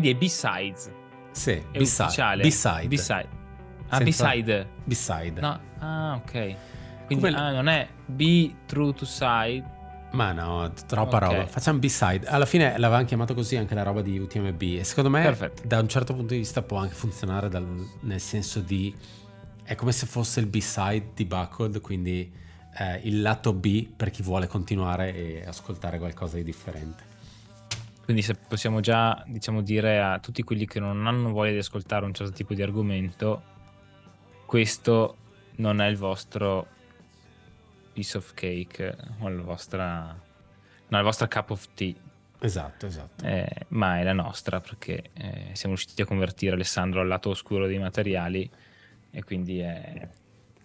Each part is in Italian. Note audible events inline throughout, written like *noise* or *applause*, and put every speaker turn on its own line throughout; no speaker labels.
Quindi è B-Sides.
Sì, B-side. ufficiale. B-Side. B-Side.
Ah, Senza... B-Side.
B-Side. No.
Ah, ok. Quindi Come... ah, non è B True to Side.
Ma no, troppa okay. roba. Facciamo B-side. Alla fine l'avevamo chiamato così anche la roba di UTMB. E secondo me, Perfetto. da un certo punto di vista, può anche funzionare dal, nel senso di. È come se fosse il B-side di Buckled, quindi eh, il lato B per chi vuole continuare e ascoltare qualcosa di differente. Quindi se possiamo
già diciamo, dire a tutti quelli che non hanno voglia di ascoltare un certo tipo di argomento, questo non è il vostro piece of cake o la vostra, no, la vostra cup of tea. Esatto, esatto. Eh, ma è la nostra perché eh, siamo riusciti a convertire Alessandro al lato oscuro dei materiali e quindi è,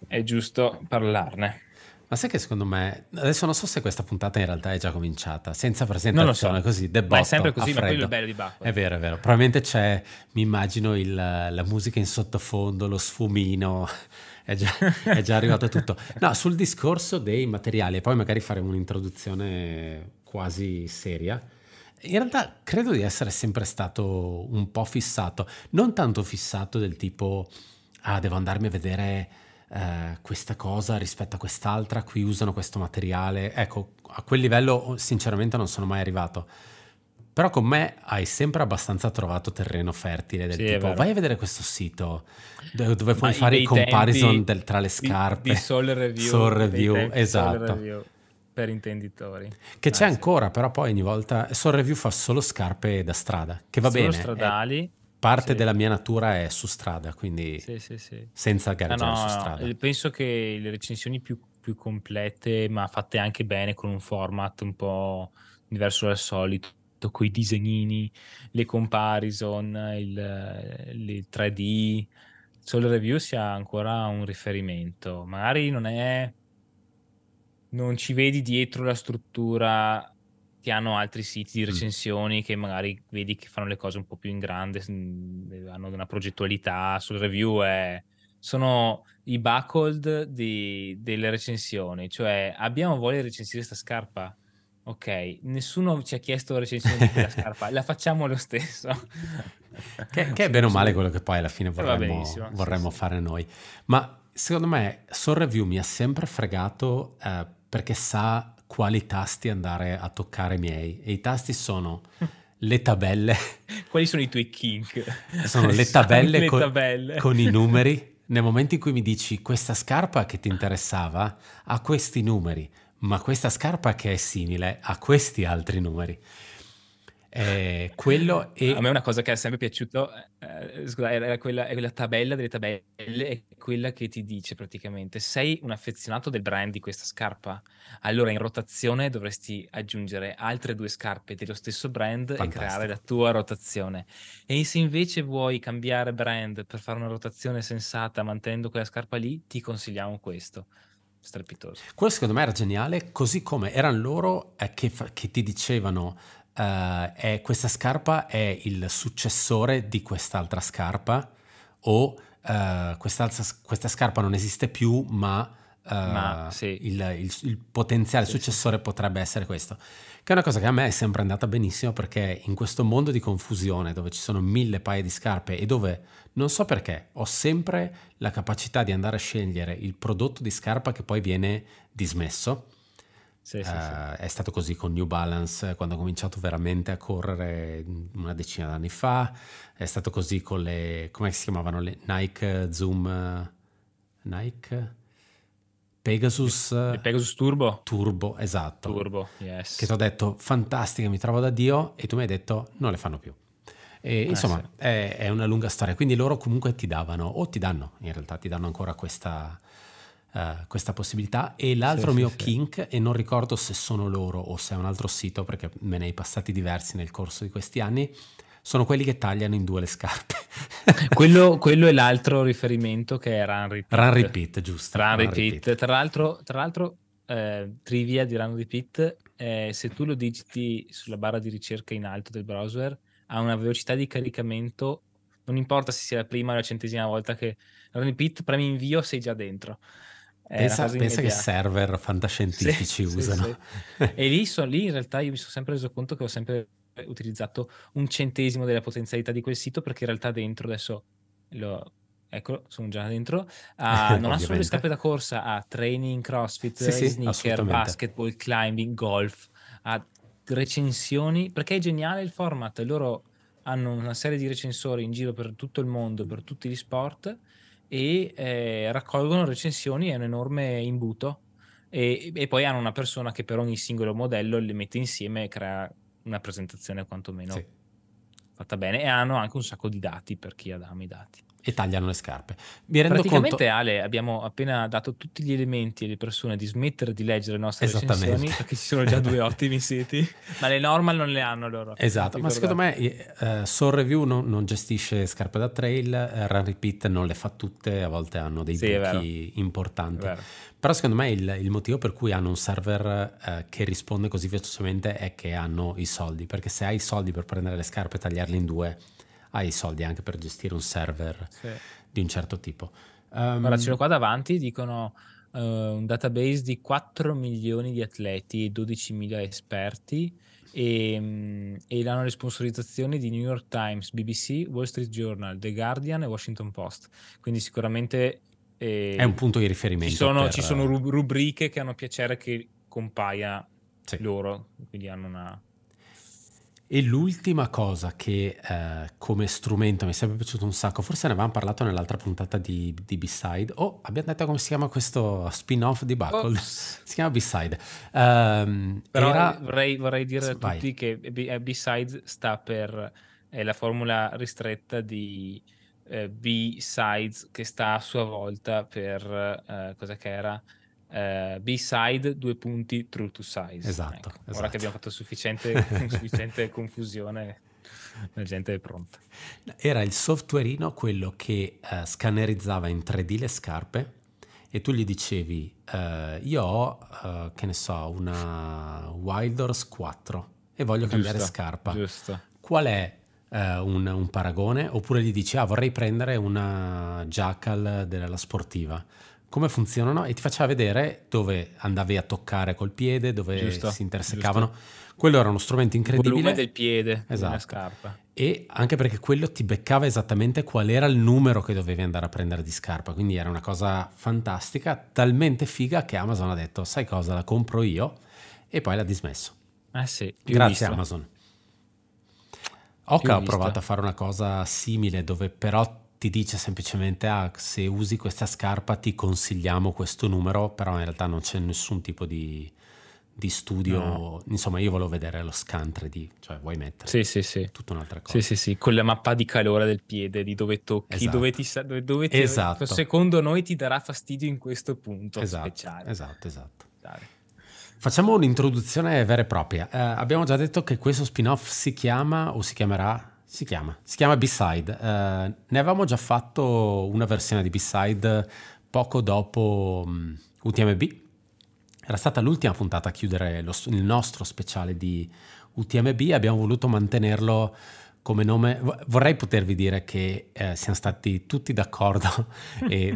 è giusto parlarne.
Ma sai che secondo me, adesso non so se questa puntata in realtà è già cominciata, senza presentazione, so. così, debotto, Ma è sempre così, ma quello è bello di Bach. È vero, è vero. Probabilmente c'è, mi immagino, il, la musica in sottofondo, lo sfumino, è già, è già arrivato tutto. No, sul discorso dei materiali, e poi magari faremo un'introduzione quasi seria. In realtà credo di essere sempre stato un po' fissato, non tanto fissato del tipo, ah, devo andarmi a vedere eh, questa cosa rispetto a quest'altra, qui usano questo materiale. Ecco, a quel livello sinceramente non sono mai arrivato. Però con me hai sempre abbastanza trovato terreno fertile del sì, tipo vai a vedere questo sito dove puoi Ma fare i comparison del, tra le scarpe. Di, di Soul Review. Soul Review, esatto. Soul review
per intenditori.
Che ah, c'è sì. ancora, però poi ogni volta Soul Review fa solo scarpe da strada, che va solo bene. Eh. stradali. È parte sì. della mia natura è su strada, quindi sì, sì, senza gareggiare no, no, su strada. Eh,
penso che le recensioni più, più, complete, ma fatte anche bene con un format un po' diverso dal solito, con
i disegnini,
le comparison, il, il 3D, solo review sia ancora un riferimento. Magari non è... Non ci vedi dietro la struttura che hanno altri siti di mm. recensioni mm. che magari vedi che fanno le cose un po' più in grande, mm, hanno una progettualità sul review è, sono i backhold di, delle recensioni, cioè abbiamo voglia di recensire questa scarpa? Ok, nessuno ci ha chiesto la recensione di quella *laughs* scarpa, la facciamo lo stesso. *laughs*
che, che, è bene o male quello che poi alla fine eh, vorremmo, vorremmo sì, fare noi. Ma secondo me Soul Review mi ha sempre fregato eh, perché sa quali tasti andare a toccare miei. E i tasti sono le tabelle.
*laughs* Quali sono i tuoi kink? Sono le *laughs* tabelle, le tabelle. Con, con i numeri.
*laughs* Nel momento in cui mi dici questa scarpa che ti interessava ha questi numeri, ma questa scarpa che è simile ha questi altri numeri. Eh, quello è... A me una cosa che è sempre piaciuto, eh, eh, scusa, era quella, è quella, tabella delle tabelle,
è quella che ti dice praticamente, sei un affezionato del brand di questa scarpa, allora in rotazione dovresti aggiungere altre due scarpe dello stesso brand Fantastico. e creare la tua rotazione. E se invece vuoi cambiare brand per fare una rotazione sensata mantenendo quella scarpa lì, ti consigliamo questo strepitoso.
Quello secondo me era geniale, così come erano loro eh, che, fa- che, ti dicevano uh, è, questa scarpa è il successore di quest'altra scarpa o uh, questa scarpa non esiste più ma, uh, ma sì. il, il, il, potenziale sì, successore sì. potrebbe essere questo. Che è una cosa che a me è sempre andata benissimo perché in questo mondo di confusione dove ci sono mille paia di scarpe e dove non so perché ho sempre la capacità di andare a scegliere il prodotto di scarpa che poi viene dismesso sì, uh, sì, sì. Eh, è stato così con New Balance eh, quando ho cominciato veramente a correre una decina d'anni fa, è stato così con le, come si chiamavano, le Nike eh, Zoom, Nike? Pegasus, il Pegasus Turbo. Turbo, esatto. Turbo, yes. Che ti ho detto, fantastica, mi trovo da Dio, e tu mi hai detto, non le fanno più. E, eh, insomma, sì. è, è, una lunga storia. Quindi loro comunque ti davano, o ti danno, in realtà ti danno ancora questa, eh, questa possibilità. E l'altro sì, mio sì, kink, sì. e non ricordo se sono loro o se è un altro sito, perché me ne hai passati diversi nel corso di questi anni, sono quelli che tagliano in due le scarpe. *laughs* quello, *laughs* quello, è l'altro riferimento
che è Run Repeat. Run Repeat, giusto. Run, run repeat. repeat. Tra l'altro, tra l'altro eh, trivia di Run Repeat, eh, se tu lo digiti sulla barra di ricerca in alto del browser, ha una velocità di caricamento, non importa se sia la prima o la centesima volta che Run Repeat, premi invio, sei già dentro. Pensa, pensa che
server fantascientifici sì, usano. Sì,
sì. *laughs* e lì, so, lì in realtà io mi sono sempre reso conto che ho sempre utilizzato un centesimo della potenzialità di quel sito perché in realtà dentro adesso lo, eccolo, sono già dentro. Uh, *laughs* non ha solo le scarpe da corsa, ha training, crossfit, sì, sneaker, basketball, climbing, golf, ha recensioni, perché è geniale il format. Loro hanno una serie di recensori in giro per tutto il mondo, per tutti gli sport e eh, raccolgono recensioni, è un enorme imbuto. E, e, poi hanno una persona che per ogni singolo modello le mette insieme e crea una presentazione quantomeno sì. fatta bene. E hanno anche un sacco di dati per chi ha i dati
e tagliano le scarpe. Mi rendo Praticamente conto...
Ale, abbiamo appena dato tutti gli elementi alle persone di smettere di leggere le nostre recensioni perché ci sono già due ottimi siti, *laughs* ma le normal non le hanno loro. Esatto, ma secondo me
uh, Soul Review non, non, gestisce scarpe da trail, eh, Run Repeat non le fa tutte, a volte hanno dei sì, buchi importanti. Però secondo me il, il, motivo per cui hanno un server uh, che risponde così velocemente è che hanno i soldi, perché se hai i soldi per prendere le scarpe e tagliarle in due hai i soldi anche per gestire un server sì. di un certo tipo.
Um, ehm, Ora ce l'ho qua davanti, dicono uh, un database di 4 milioni di atleti e 12 mila esperti ehm, e, e hanno le sponsorizzazioni di New York Times, BBC, Wall Street Journal, The Guardian e Washington Post. Quindi sicuramente... Eh, è un punto di riferimento. Ci sono, per... ci sono rubriche che hanno piacere che compaia sì. loro, quindi hanno una
e l'ultima cosa che eh, come strumento mi è sempre piaciuto un sacco, forse ne avevamo parlato nell'altra puntata di, di B-Side, o oh, abbiamo detto come si chiama questo spin-off di Buckle, *laughs* si chiama B-Side. Um, Però era... vorrei, vorrei, dire a tutti
che eh, B-Side sta per la formula ristretta di eh, B-Sides che sta a sua volta per, eh, cosa che era? Uh, B-side, due punti, true to size. Esatto, ecco. esatto. Ora che esatto. abbiamo fatto sufficiente, *laughs* sufficiente confusione, la gente è pronta.
Era il softwareino quello che uh, scannerizzava in 3D le scarpe e tu gli dicevi uh, io ho, che ne so, una Wildors 4 e voglio giusto, cambiare scarpa. Giusto. Qual è un, un, paragone? Oppure gli dici ah vorrei prendere una Jackal della sportiva come funzionano e ti faceva vedere dove andavi a toccare col piede, dove giusto, si intersecavano. Giusto. Quello era uno strumento incredibile. Il volume del piede, esatto. una scarpa. E anche perché quello ti beccava esattamente qual era il numero che dovevi andare a prendere di scarpa, quindi era una cosa fantastica, talmente figa che Amazon ha detto, sai cosa, la compro io e poi l'ha dismesso. Eh sì, grazie visto. Amazon. Oca ho provato a fare una cosa simile dove però ti dice semplicemente ah, se usi questa scarpa ti consigliamo questo numero, però in realtà non c'è nessun tipo di, di studio. No. Insomma, io volevo vedere lo scan 3D, cioè vuoi mettere sì, sì, sì. tutta un'altra cosa. Sì, sì, sì, con la mappa di calore del piede, di dove tocchi, esatto. dove ti sta, dove, dove ti, esatto.
secondo noi ti darà fastidio in questo punto esatto, speciale. Esatto, esatto. Dai.
Facciamo un'introduzione vera e propria. Eh, abbiamo già detto che questo spin-off si chiama o si chiamerà si chiama, si chiama B-Side. Uh, ne avevamo già fatto una versione di B-Side poco dopo um, mm, UTMB. Era stata l'ultima puntata a chiudere lo, il nostro speciale di UTMB. Abbiamo voluto mantenerlo come nome. Vorrei potervi dire che eh, siamo stati tutti d'accordo *laughs* e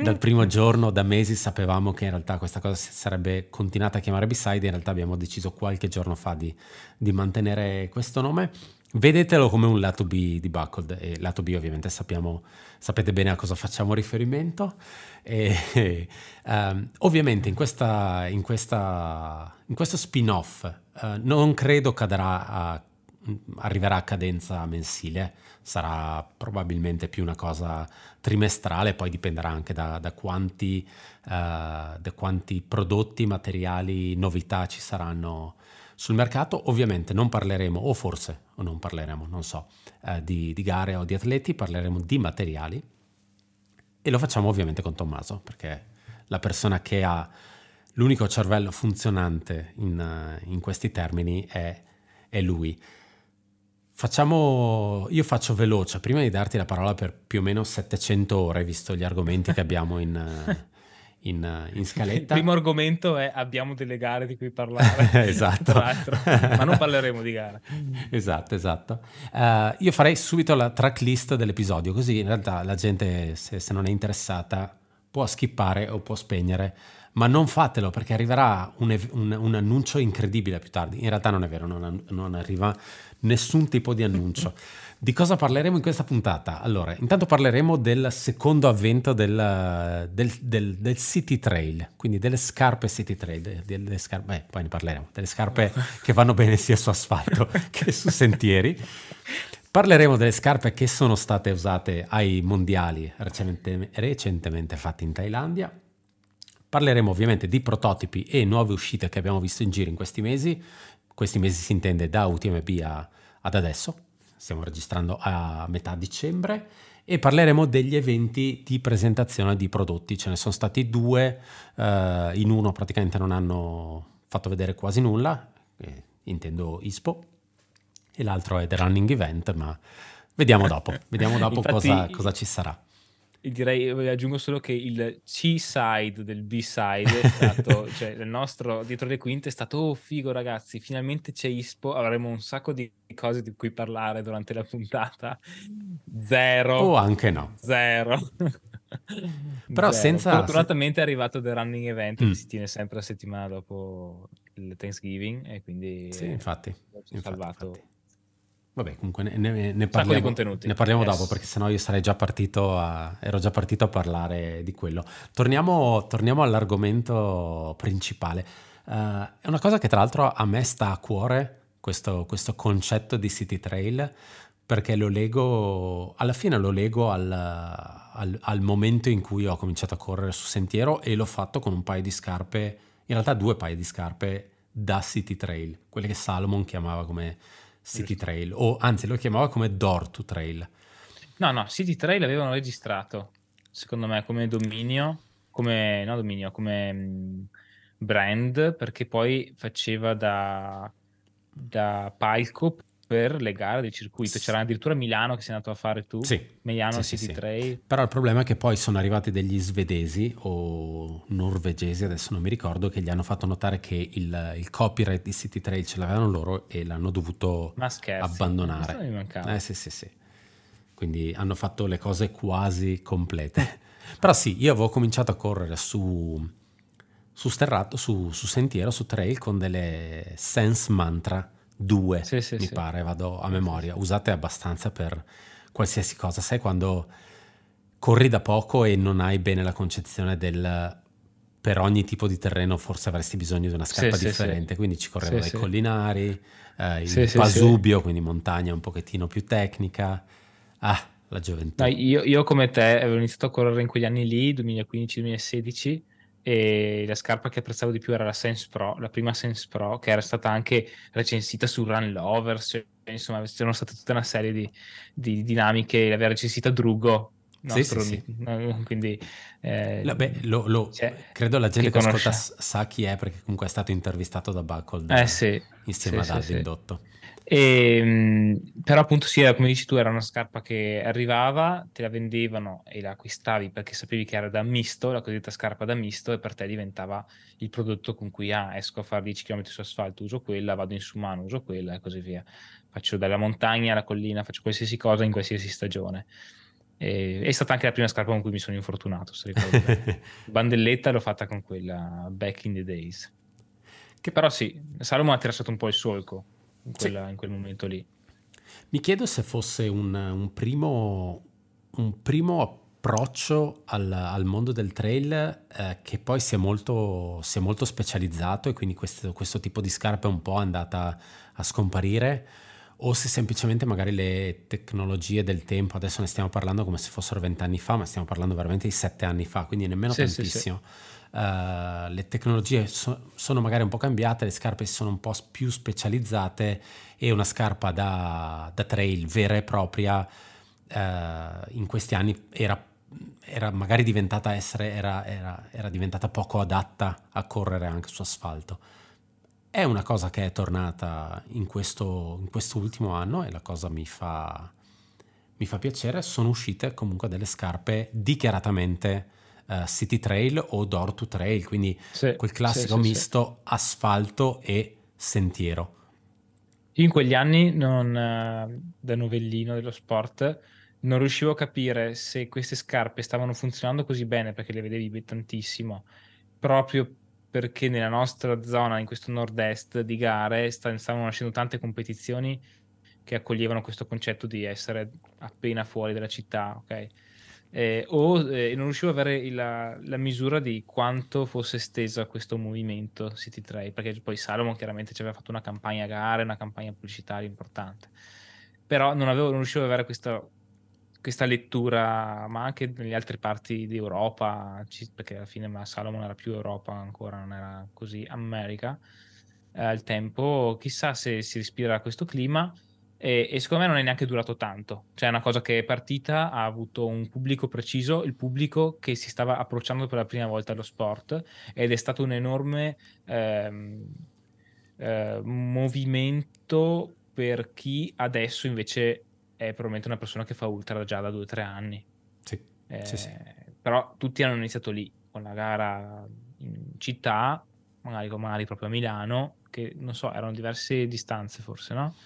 dal primo giorno, da mesi, sapevamo che in realtà questa cosa si sarebbe continuata a chiamare B-Side. In realtà abbiamo deciso qualche giorno fa di, di mantenere questo nome Vedetelo come un lato B di Buckled e lato B ovviamente sappiamo, sapete bene a cosa facciamo riferimento. E, um, *laughs* ovviamente in, questa, in, questa, in questo spin-off uh, non credo cadrà a, arriverà a cadenza mensile, sarà probabilmente più una cosa trimestrale, poi dipenderà anche da, da, quanti, uh, da quanti prodotti, materiali, novità ci saranno sul mercato. Ovviamente non parleremo, o forse o non parleremo, non so, eh, di, di gare o di atleti, parleremo di materiali e lo facciamo ovviamente con Tommaso, perché la persona che ha l'unico cervello funzionante in, eh, in questi termini è, è lui. Facciamo, io faccio veloce, prima di darti la parola per più o meno 700 ore, visto gli argomenti che abbiamo in, *laughs* in, eh, in, scaletta. Il primo
argomento è abbiamo delle gare di cui parlare. *laughs* esatto. ma non parleremo di gare. *laughs*
Esatto, esatto. Uh, io farei subito la tracklist dell'episodio, così in realtà la gente, se, se, non è interessata, può skippare o può spegnere. Ma non fatelo perché arriverà un, un, un annuncio incredibile più tardi. In realtà non è vero, non, non arriva nessun tipo di annuncio. *laughs* Di cosa parleremo in questa puntata? Allora, intanto parleremo del secondo avvento del, del, del, del City Trail, quindi delle scarpe City Trail, delle scarpe, eh, poi ne parleremo, delle scarpe *laughs* che vanno bene sia su asfalto *laughs* che su sentieri. Parleremo delle scarpe che sono state usate ai mondiali recentemente, recentemente fatti in Thailandia. Parleremo ovviamente di prototipi e nuove uscite che abbiamo visto in giro in questi mesi. Questi mesi si intende da UTMB a, ad adesso, stiamo registrando a metà dicembre e parleremo degli eventi di presentazione di prodotti. Ce ne sono stati due, eh, in uno praticamente non hanno fatto vedere quasi nulla, eh, intendo ISPO, e l'altro è The Running Event, ma vediamo dopo, vediamo dopo Infatti, cosa, cosa ci sarà
direi, eh, aggiungo solo che il C-side del B-side è stato, *laughs* cioè il nostro dietro le quinte è stato, oh figo ragazzi, finalmente c'è Ispo, avremo un sacco di cose di cui parlare durante la puntata.
Zero. O anche no.
Zero. *laughs* Però Zero. senza... Fortunatamente è arrivato The Running Event mm. che si tiene sempre la settimana dopo il Thanksgiving e quindi... Sì, infatti. è ha salvato. Infatti.
Vabbè, comunque ne, ne, ne parliamo, ne parliamo yes. dopo perché sennò io sarei già partito a, ero già partito a parlare di quello. Torniamo, torniamo all'argomento principale. Uh, è una cosa che tra l'altro a me sta a cuore, questo, questo concetto di City Trail, perché lo leggo, alla fine lo lego al, al, al momento in cui ho cominciato a correre su sentiero e l'ho fatto con un paio di scarpe, in realtà due paio di scarpe da City Trail, quelle che Salomon chiamava come City Trail, o anzi lo chiamava come Door to Trail.
No, no, City Trail avevano registrato, secondo me, come dominio, come, no, dominio, come mm, brand, perché poi faceva da, da palco per le gare del circuito. C'era addirittura Milano che sei andato a fare tu, sì. Milano sì, City sì, Trail.
Però il problema è che poi sono arrivati degli svedesi o norvegesi, adesso non mi ricordo, che gli hanno fatto notare che il, il copyright di City Trail ce l'avevano loro e l'hanno dovuto
abbandonare. Ma mi mancava. Eh
sì sì sì. Quindi hanno fatto le cose quasi complete. *laughs* Però sì, io avevo cominciato a correre su su sterrato, su, su, sentiero, su trail con delle sense mantra due, sì, sì, mi sì. pare, vado a memoria. Usate abbastanza per qualsiasi cosa. Sai quando corri da poco e non hai bene la concezione del per ogni tipo di terreno forse avresti bisogno di una scarpa sì, differente, sì, quindi ci correvo sì, dai collinari, eh, il Pasubio, quindi montagna un pochettino più tecnica. Ah, la gioventù.
Dai, io, io, come te avevo iniziato a correre in quegli anni lì, 2015-2016, e la scarpa che apprezzavo di più era la Sense Pro, la prima Sense Pro che era stata anche recensita su Run Lovers, cioè, insomma c'erano state tutta una serie di, di dinamiche, l'aveva recensita Drugo. Nostro, sì, sì, sì. quindi eh, no, lo, lo, cioè, credo la gente che, che ascolta
sa chi è perché comunque è stato intervistato da Buckle eh, sì, insieme sì, ad Aldo Indotto
e, ehm, però appunto sì, come dici tu, era una scarpa che arrivava, te la vendevano e la acquistavi perché sapevi che era da misto, la cosiddetta scarpa da misto, e per te diventava il prodotto con cui ah, esco a fare 10 km su asfalto, uso quella, vado in su mano, uso quella e così via. Faccio dalla montagna alla collina, faccio qualsiasi cosa in qualsiasi stagione. E, eh, è stata anche la prima scarpa con cui mi sono infortunato, se ricordo. *laughs* Bandelletta l'ho fatta con quella back in the days. Che però sì, Salomo ha tralasciato un po' il solco in, quella, sì. in quel momento lì.
Mi chiedo se fosse un, un, primo, un primo, approccio al, al, mondo del trail eh, che poi si è, molto, si è, molto, specializzato e quindi questo, questo tipo di scarpe è un po' andata a scomparire o se semplicemente magari le tecnologie del tempo, adesso ne stiamo parlando come se fossero vent'anni fa, ma stiamo parlando veramente di sette anni fa, quindi nemmeno sì, tantissimo. Sì, sì eh, le tecnologie so sono magari un po' cambiate, le scarpe sono un po' più specializzate e una scarpa da, da trail vera e propria uh, in questi anni era, era magari diventata, essere, era, era, era diventata poco adatta a correre anche su asfalto. È una cosa che è tornata in questo, in questo ultimo anno e la cosa mi fa, mi fa piacere, sono uscite comunque delle scarpe dichiaratamente uh, City Trail o Door to Trail, quindi sì, quel classico sì, misto asfalto e sentiero.
Io in quegli anni, non, eh, da novellino dello sport, non riuscivo a capire se queste scarpe stavano funzionando così bene perché le vedevi tantissimo, proprio perché nella nostra zona, in questo nord-est di gare, stavano nascendo tante competizioni che accoglievano questo concetto di essere appena fuori dalla città, ok? eh, o eh, non riuscivo ad avere la, la, misura di quanto fosse esteso questo movimento City Trail, perché poi Salomon chiaramente ci aveva fatto una campagna a gare, una campagna pubblicitaria importante, però non, avevo, non riuscivo ad avere questa, questa, lettura, ma anche nelle altre parti d'Europa, perché alla fine Salomon era più Europa ancora, non era così America, eh, al tempo, chissà se si rispira a questo clima e, e, secondo me non è neanche durato tanto. Cioè, è una cosa che è partita, ha avuto un pubblico preciso, il pubblico che si stava approcciando per la prima volta allo sport ed è stato un enorme ehm, eh, movimento per chi adesso invece è probabilmente una persona che fa ultra già da due o tre anni. Sì. Eh, sì, sì. Però tutti hanno iniziato lì, con la gara in città, magari, magari proprio a Milano, che non so, erano diverse distanze forse, no?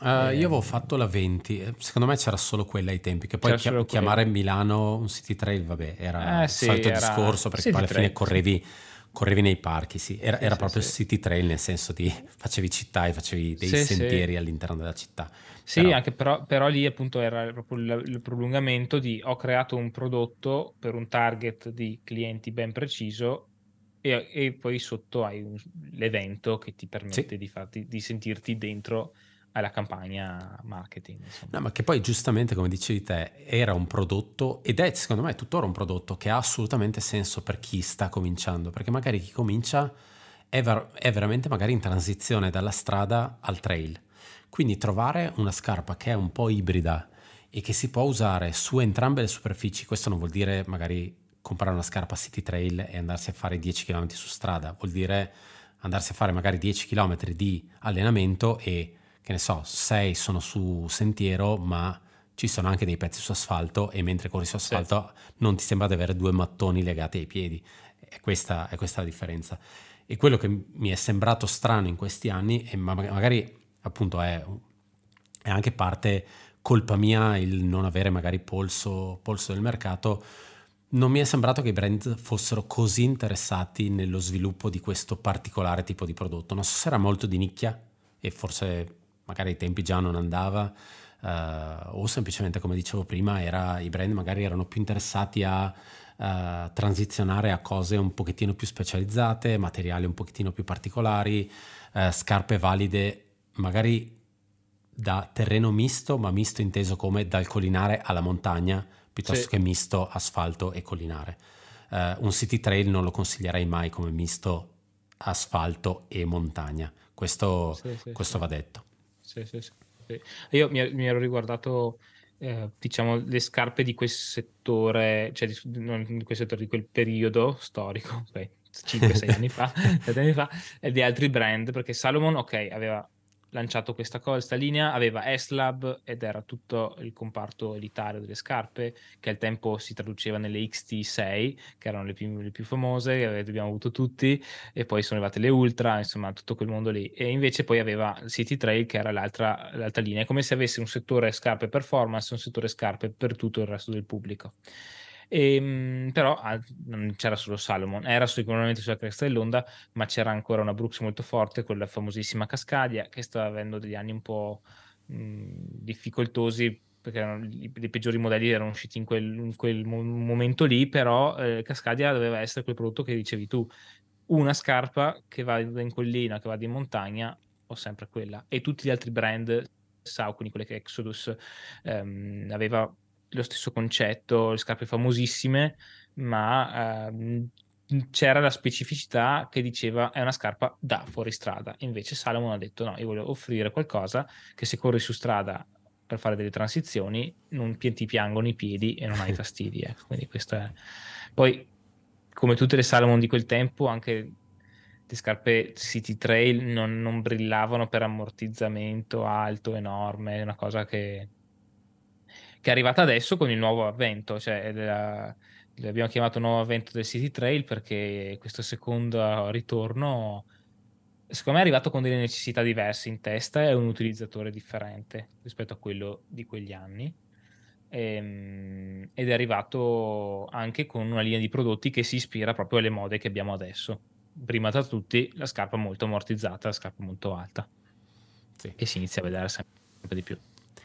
Uh, io avevo fatto la 20, eh, secondo me c'era solo quella ai tempi, che poi chi- chiamare Milano un city trail, vabbè, era eh, il solito era... discorso, perché city poi alla trail, fine correvi, correvi, nei parchi, sì, era, era sì, proprio sì. city trail nel senso di *laughs* facevi città e facevi dei sentieri all'interno della città. Sì, però... Anche però,
però, lì appunto era proprio il, il prolungamento di ho creato un prodotto per un target di clienti ben preciso e, e, poi sotto hai un, l'evento che ti permette sì. di, farti, di sentirti dentro alla campagna marketing.
No, ma che poi giustamente, come dicevi te, era un prodotto ed è secondo me tuttora un prodotto che ha assolutamente senso per chi sta cominciando, perché magari chi comincia è, ver- è veramente magari in transizione dalla strada al trail. Quindi trovare una scarpa che è un po' ibrida e che si può usare su entrambe le superfici, questo non vuol dire magari comprare una scarpa city trail e andarsi a fare 10 km su strada, vuol dire andarsi a fare magari 10 km di allenamento e che ne so, sei sono su sentiero, ma ci sono anche dei pezzi su asfalto e mentre corri su asfalto sì. non ti sembra di avere due mattoni legati ai piedi. È questa, è questa la differenza. E quello che mi è sembrato strano in questi anni, e magari appunto è, è anche parte colpa mia il non avere magari polso, polso del mercato, non mi è sembrato che i brand fossero così interessati nello sviluppo di questo particolare tipo di prodotto. Non so se era molto di nicchia e forse magari ai tempi già non andava uh, o semplicemente come dicevo prima era, i brand magari erano più interessati a uh, transizionare a cose un pochettino più specializzate, materiali un pochettino più particolari, uh, scarpe valide magari da terreno misto, ma misto inteso come dal collinare alla montagna piuttosto sì. che misto asfalto e collinare. un city trail non lo consiglierei mai come misto asfalto e montagna. Questo, sì, sì, questo va detto
sì, sì, sì. Io mi, mi ero riguardato eh, diciamo le scarpe di quel settore, cioè di, non di quel settore, di quel periodo storico, okay, 5-6 *laughs* anni fa, 7 anni fa, e eh, di altri brand, perché Salomon, ok, aveva lanciato questa cosa, questa linea, aveva S-Lab ed era tutto il comparto elitario delle scarpe, che al tempo si traduceva nelle XT6, che erano le più, le più famose, che abbiamo avuto tutti, e poi sono arrivate le Ultra, insomma tutto quel mondo lì. E invece poi aveva City Trail, che era l'altra, l'altra linea, come se avesse un settore scarpe performance e un settore scarpe per tutto il resto del pubblico. E, ehm, però non c'era solo Salomon, era sicuramente sulla cresta dell'onda, ma c'era ancora una Brooks molto forte, quella famosissima Cascadia, che stava avendo degli anni un po' difficoltosi perché erano, i, i, peggiori modelli erano usciti in quel, in quel momento lì, però eh, Cascadia doveva essere quel prodotto che dicevi tu, una scarpa che va in collina, che va in montagna, ho sempre quella, e tutti gli altri brand, Saucony, quelle che Exodus ehm, aveva lo stesso concetto, le scarpe famosissime, ma ehm, c'era la specificità che diceva è una scarpa da fuoristrada. Invece Salomon ha detto no, io voglio offrire qualcosa che se corri su strada per fare delle transizioni non ti piangono i piedi e non hai *laughs* fastidi. Ecco. Quindi questo è... Poi, come tutte le Salomon di quel tempo, anche le scarpe City Trail non, non brillavano per ammortizzamento alto, enorme, una cosa che che è arrivata adesso con il nuovo avvento, cioè la, l'abbiamo chiamato nuovo avvento del City Trail perché questo secondo ritorno secondo me è arrivato con delle necessità diverse in testa e un utilizzatore differente rispetto a quello di quegli anni ehm, ed è arrivato anche con una linea di prodotti che si ispira proprio alle mode che abbiamo adesso prima tra tutti la scarpa molto ammortizzata la scarpa molto alta sì. che si inizia a vedere sempre di più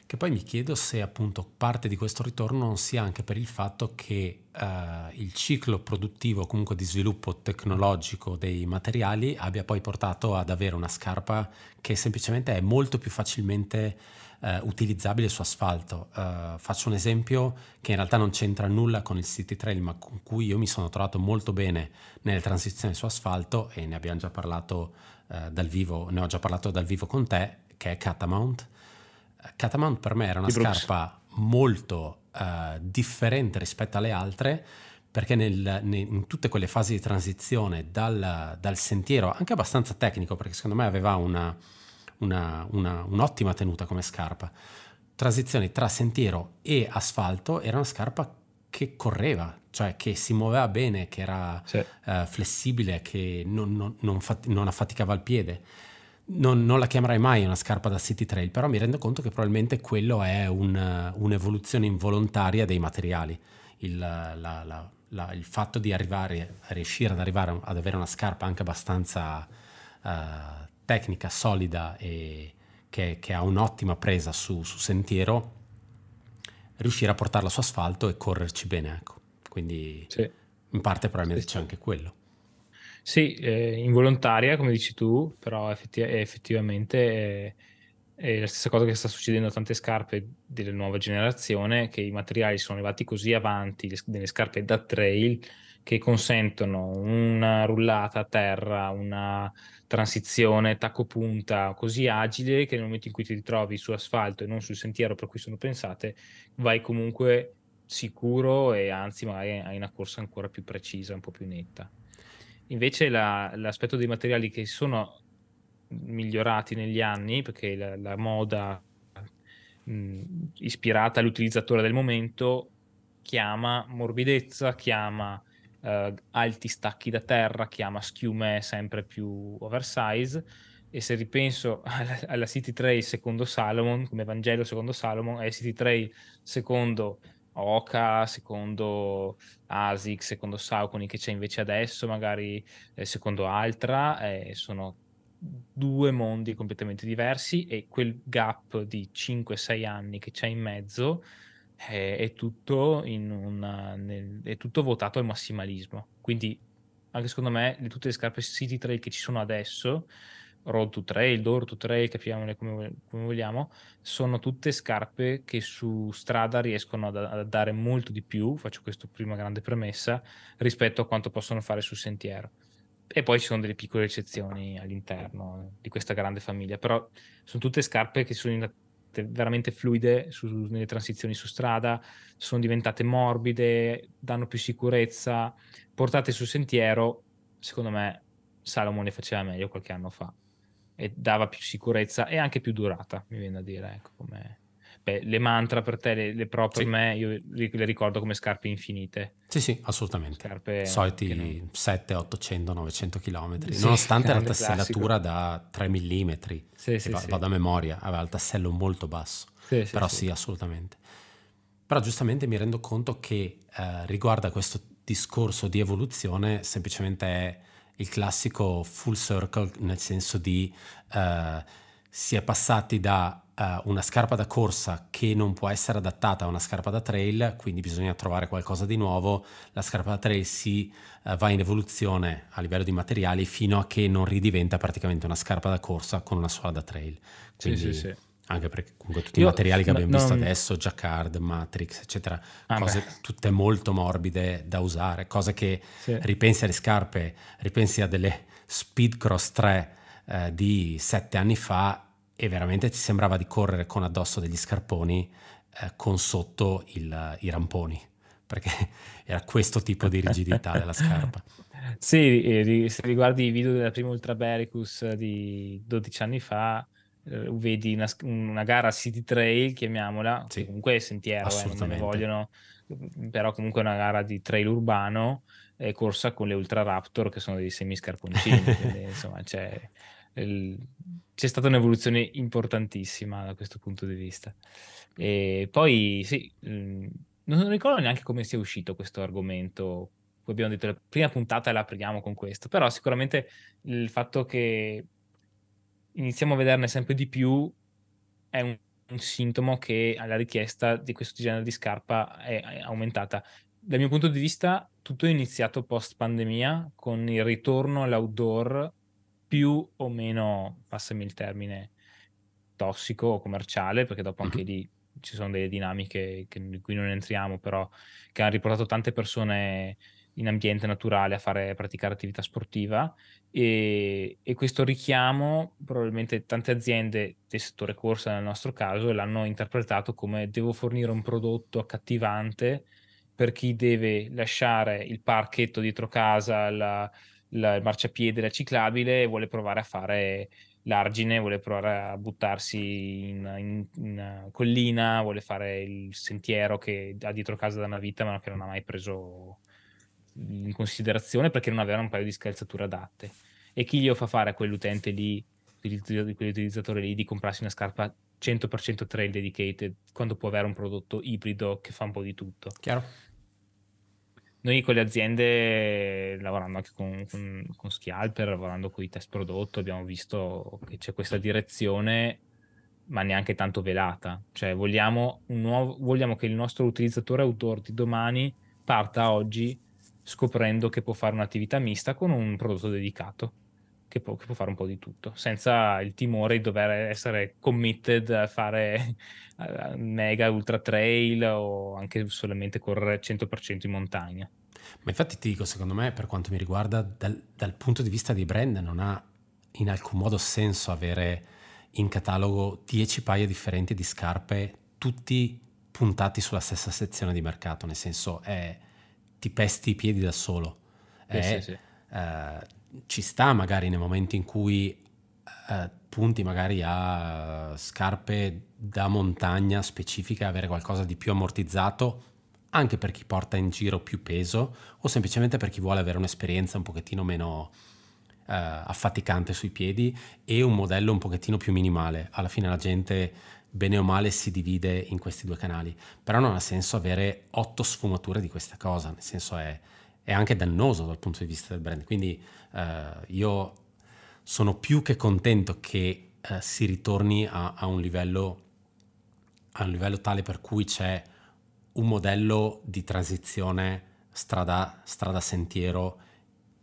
che poi mi chiedo se appunto parte di questo ritorno non sia anche per il fatto che eh, il ciclo produttivo comunque di sviluppo tecnologico dei materiali abbia poi portato ad avere una scarpa che semplicemente è molto più facilmente eh, utilizzabile su asfalto. Eh, faccio un esempio che in realtà non c'entra nulla con il City Trail ma con cui io mi sono trovato molto bene nelle transizioni su asfalto e ne abbiamo già parlato eh, dal vivo, ne ho già parlato dal vivo con te, che è Catamount Catamount per me era una scarpa molto uh, differente rispetto alle altre perché nel, nel, in tutte quelle fasi di transizione dal, dal, sentiero, anche abbastanza tecnico, perché secondo me aveva una, una, una, un'ottima tenuta come scarpa, transizione tra sentiero e asfalto era una scarpa che correva, cioè che si muoveva bene, che era sì. uh, flessibile, che non, non, non, fat- non affaticava il piede non, non, la chiamerai mai una scarpa da city trail, però mi rendo conto che probabilmente quello è un, eh, un'evoluzione involontaria dei materiali. Il, la, la, la, il fatto di arrivare, riuscire ad arrivare ad avere una scarpa anche abbastanza uh, tecnica, solida e che, che, ha un'ottima presa su, su, sentiero, riuscire a portarla su asfalto e correrci bene. Ecco. Quindi sì. in parte probabilmente sì. c'è anche quello.
Sì, eh, involontaria, come dici tu, però effetti- effettivamente è, eh, è, la stessa cosa che sta succedendo a tante scarpe della nuova generazione, che i materiali sono arrivati così avanti, nelle scarpe da trail, che consentono una rullata a terra, una transizione tacco punta così agile che nel momento in cui ti ritrovi su asfalto e non sul sentiero per cui sono pensate, vai comunque sicuro e anzi magari hai una corsa ancora più precisa, un po' più netta. Invece la, l'aspetto dei materiali che sono migliorati negli anni, perché la, la moda mh, ispirata all'utilizzatore del momento chiama morbidezza, chiama eh, alti stacchi da terra, chiama schiume sempre più oversize. E se ripenso *laughs* alla, alla City Trail secondo Salomon, come Vangelo secondo Salomon, e City Trail secondo Oka, secondo ASIC, secondo Saucony che c'è invece adesso, magari eh, secondo Altra, eh, sono due mondi completamente diversi e quel gap di 5-6 anni che c'è in mezzo eh, è, tutto in una, nel, è tutto votato al massimalismo. Quindi anche secondo me tutte le scarpe City Trail che ci sono adesso Road to Trail, Door to Trail, capiamole come, come vogliamo, sono tutte scarpe che su strada riescono a, ad, dare molto di più, faccio questa prima grande premessa, rispetto a quanto possono fare sul sentiero. E poi ci sono delle piccole eccezioni all'interno di questa grande famiglia, però sono tutte scarpe che sono veramente fluide su, nelle transizioni su strada, sono diventate morbide, danno più sicurezza, portate sul sentiero, secondo me Salomone faceva meglio qualche anno fa e dava più sicurezza e anche più durata, mi viene a dire. Ecco, come... Beh, le mantra per te, le, le pro per sì. me, io le ricordo come scarpe infinite.
Sì, sì, assolutamente. Scarpe Soliti non... 7, 800, 900 km, sì, nonostante la tassellatura da 3 mm, sì, sì, va, vado a memoria, aveva il tassello molto basso, però sì, assolutamente. Però giustamente mi rendo conto che eh, riguarda questo discorso di evoluzione semplicemente è il classico full circle, nel senso di eh, si è passati da eh, una scarpa da corsa che non può essere adattata a una scarpa da trail, quindi bisogna trovare qualcosa di nuovo, la scarpa da trail si eh, va in evoluzione a livello di materiali fino a che non ridiventa praticamente una scarpa da corsa con una suola da trail. Quindi, sì, sì, sì anche perché comunque tutti Io, i materiali che abbiamo no, visto non... adesso, Jacquard, Matrix, eccetera, ah cose beh. tutte molto morbide da usare, cose che sì. ripensi alle scarpe, ripensi a delle Speedcross 3 eh, di sette anni fa e veramente ti sembrava di correre con addosso degli scarponi eh, con sotto il, i ramponi, perché *laughs* era questo tipo di rigidità della scarpa.
Sì, eh, se riguardi i video della prima Ultra Bericus di 12 anni fa, eh, vedi una, una, gara city trail, chiamiamola, sì, comunque è sentiero, eh, non ne vogliono, mm, però comunque è una gara di trail urbano e corsa con le Ultra Raptor che sono dei semi scarponcini, *laughs* insomma c'è, il, c'è stata un'evoluzione importantissima da questo punto di vista. E poi sì, mm, non ricordo neanche come sia uscito questo argomento. Poi abbiamo detto la prima puntata e la apriamo con questo, però sicuramente il fatto che iniziamo a vederne sempre di più è un, un sintomo che la richiesta di questo genere di scarpa è, è aumentata. Dal mio punto di vista tutto è iniziato post pandemia con il ritorno all'outdoor più o meno, passami il termine, tossico o commerciale, perché dopo anche lì ci sono delle dinamiche che, in cui non entriamo, però che hanno riportato tante persone in ambiente naturale a fare a praticare attività sportiva e, e, questo richiamo probabilmente tante aziende del settore corsa nel nostro caso l'hanno interpretato come devo fornire un prodotto accattivante per chi deve lasciare il parchetto dietro casa, la, la, il marciapiede, la ciclabile e vuole provare a fare l'argine, vuole provare a buttarsi in, in, in collina, vuole fare il sentiero che ha dietro casa da una vita ma che non ha mai preso in considerazione perché non avevano un paio di scalzature adatte. E chi glielo fa fare a quell'utente lì, quell'utilizzatore lì, di comprarsi una scarpa 100% trail dedicated quando può avere un prodotto ibrido che fa un po' di tutto? Chiaro. Noi con le aziende, lavorando anche con, con, con Schialper, lavorando con i test prodotto, abbiamo visto che c'è questa direzione ma neanche tanto velata. Cioè, vogliamo, nuovo, vogliamo, che il nostro utilizzatore outdoor di domani parta oggi scoprendo che può fare un'attività mista con un prodotto dedicato. Che può, che può, fare un po' di tutto, senza il timore di dover essere committed a fare *laughs* mega ultra
trail o anche solamente correre 100% in montagna. Ma infatti ti dico, secondo me, per quanto mi riguarda, dal, dal punto di vista di brand non ha in alcun modo senso avere in catalogo 10 paia differenti di scarpe, tutti puntati sulla stessa sezione di mercato, nel senso è ti pesti i piedi da solo. Eh, sì, sì. Eh, ci sta magari nei momenti in cui eh, punti magari a scarpe da montagna specifiche, avere qualcosa di più ammortizzato, anche per chi porta in giro più peso o semplicemente per chi vuole avere un'esperienza un pochettino meno eh, affaticante sui piedi e un modello un pochettino più minimale. Alla fine la gente bene o male si divide in questi due canali, però non ha senso avere otto sfumature di questa cosa, nel senso è, è anche dannoso dal punto di vista del brand. Quindi eh, io sono più che contento che eh, si ritorni a, a, un livello, a un livello tale per cui c'è un modello di transizione strada, strada sentiero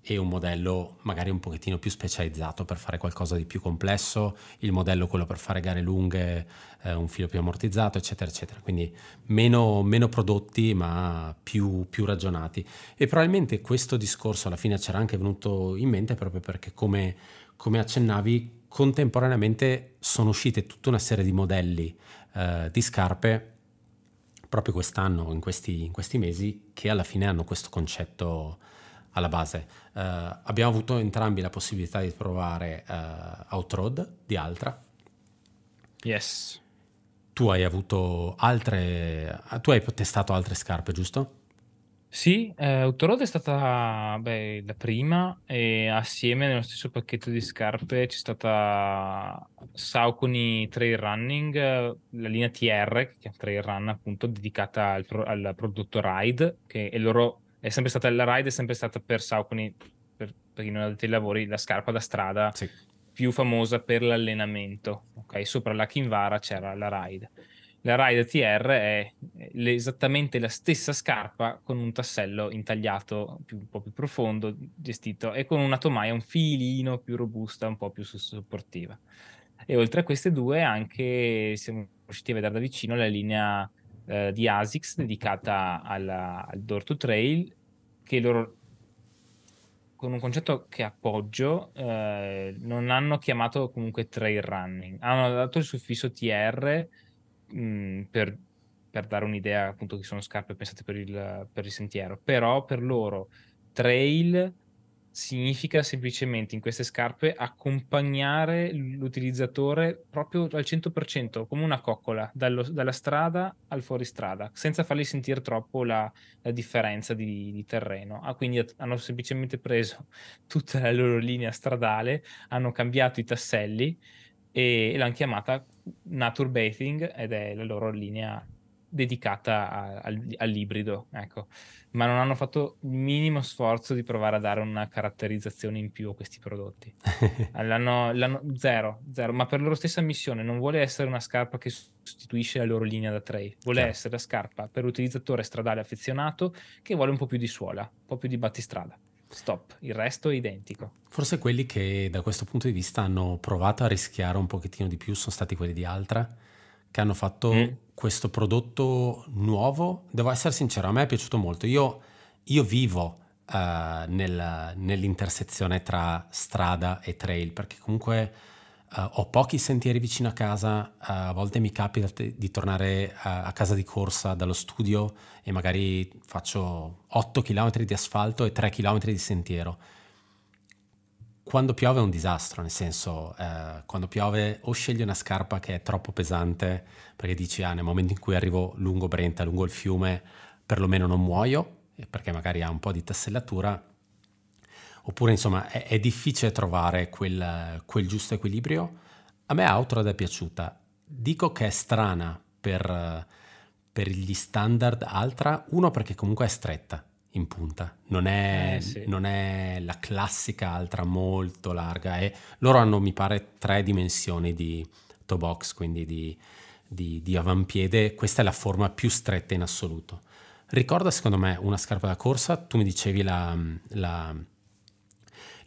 e un modello magari un pochettino più specializzato per fare qualcosa di più complesso, il modello quello per fare gare lunghe, eh, un filo più ammortizzato, eccetera, eccetera. Quindi meno, meno prodotti ma più, più, ragionati. E probabilmente questo discorso alla fine c'era anche venuto in mente proprio perché come, come accennavi, contemporaneamente sono uscite tutta una serie di modelli eh, di scarpe proprio quest'anno, in questi, in questi mesi, che alla fine hanno questo concetto alla base. Uh, abbiamo avuto entrambi la possibilità di provare uh, eh, Outroad di Altra. Yes. Tu hai avuto altre... Eh, tu hai testato altre scarpe, giusto? Sì, eh, Outroad è stata
beh, la prima e assieme nello stesso pacchetto di scarpe c'è stata Saucony Trail Running, la linea TR, che è Trail Run appunto, dedicata al, pro al prodotto Ride, che è il loro è sempre stata la ride, è sempre stata per Saucony, per, per chi non ha detto i lavori, la scarpa da strada sì. più famosa per l'allenamento. Okay? Sopra la Kinvara c'era la ride. La Ride TR è esattamente la stessa scarpa con un tassello intagliato più, un po' più profondo, gestito, e con una tomaia un filino più robusta, un po' più supportiva. E oltre a queste due anche siamo riusciti a vedere da vicino la linea eh, di ASICS dedicata alla, al Door to Trail, che loro con un concetto che appoggio eh, non hanno chiamato comunque trail running, hanno dato il suffisso TR mh, mm, per, per, dare un'idea appunto che sono scarpe pensate per il, per il sentiero, però per loro trail significa semplicemente in queste scarpe accompagnare l'utilizzatore proprio al 100%, come una coccola, dallo, dalla strada al fuoristrada, senza fargli sentire troppo la, la differenza di, di terreno. Ah, quindi hanno semplicemente preso *laughs* tutta la loro linea stradale, hanno cambiato i tasselli e, e l'hanno chiamata Nature Bathing ed è la loro linea dedicata a, a, all'ibrido, ecco. ma non hanno fatto il minimo sforzo di provare a dare una caratterizzazione in più a questi prodotti. *laughs* l'hanno, l'hanno zero, zero, ma per loro stessa missione non vuole essere una scarpa che sostituisce la loro linea da trail, vuole certo. essere la scarpa per l'utilizzatore stradale affezionato che vuole un po' più di suola, un po' più di battistrada. Stop, il resto è identico.
Forse quelli che da questo punto di vista hanno provato a rischiare un pochettino di più sono stati quelli di Altra che hanno fatto mm. questo prodotto nuovo. Devo essere sincero, a me è piaciuto molto. Io, io vivo uh, nel, nell'intersezione tra strada e trail, perché comunque uh, ho pochi sentieri vicino a casa, uh, a volte mi capita di tornare a casa di corsa dallo studio e magari faccio 8 km di asfalto e 3 km di sentiero quando piove è un disastro, nel senso eh, quando piove o scegli una scarpa che è troppo pesante perché dici ah nel momento in cui arrivo lungo Brenta, lungo il fiume, perlomeno non muoio eh, perché magari ha un po' di tassellatura, oppure insomma è, è difficile trovare quel, quel, giusto equilibrio. A me Outrod è piaciuta, dico che è strana per, per gli standard Altra, uno perché comunque è stretta, in punta, non è, eh, sì. non è, la classica altra molto larga e loro hanno mi pare tre dimensioni di toe box, quindi di, di, di avampiede, questa è la forma più stretta in assoluto. Ricorda secondo me una scarpa da corsa, tu mi dicevi la, la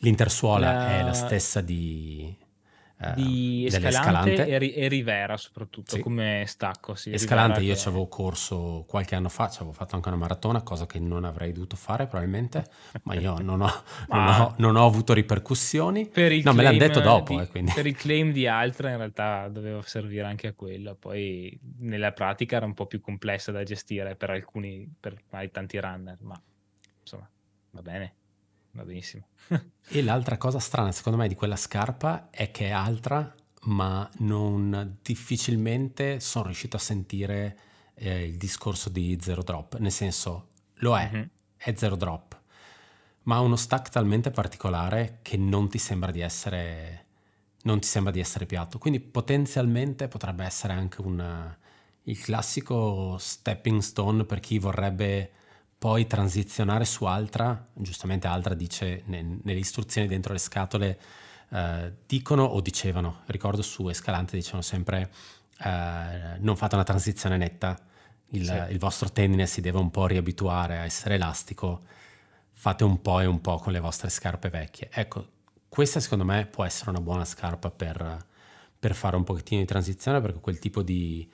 l'intersuola la... è la stessa di... Eh, di Escalante,
e, e, Rivera soprattutto sì. come stacco. Sì, Escalante Rivera io ci avevo
corso qualche anno fa, ci avevo fatto anche una maratona, cosa che non avrei dovuto fare probabilmente, *laughs* ma io non ho, ma... non ho, non ho avuto ripercussioni. no, me l'hanno detto dopo. Di, eh, per il
claim di altre in realtà doveva servire anche a quello, poi nella pratica era un po' più complessa da gestire per alcuni, per tanti runner, ma insomma va bene va benissimo. *laughs*
e l'altra cosa strana, secondo me, di quella scarpa è che è altra, ma non difficilmente sono riuscito a sentire eh, il discorso di zero drop. Nel senso, lo è, mm-hmm. è zero drop, ma ha uno stack talmente particolare che non ti sembra di essere non ti sembra di essere piatto. Quindi potenzialmente potrebbe essere anche un. il classico stepping stone per chi vorrebbe poi transizionare su altra, giustamente altra dice ne, nelle istruzioni dentro le scatole, eh, dicono o dicevano, ricordo su Escalante dicevano sempre eh, non fate una transizione netta, il, sì. il, vostro tendine si deve un po' riabituare a essere elastico, fate un po' e un po' con le vostre scarpe vecchie. Ecco, questa secondo me può essere una buona scarpa per, per fare un pochettino di transizione perché quel tipo di,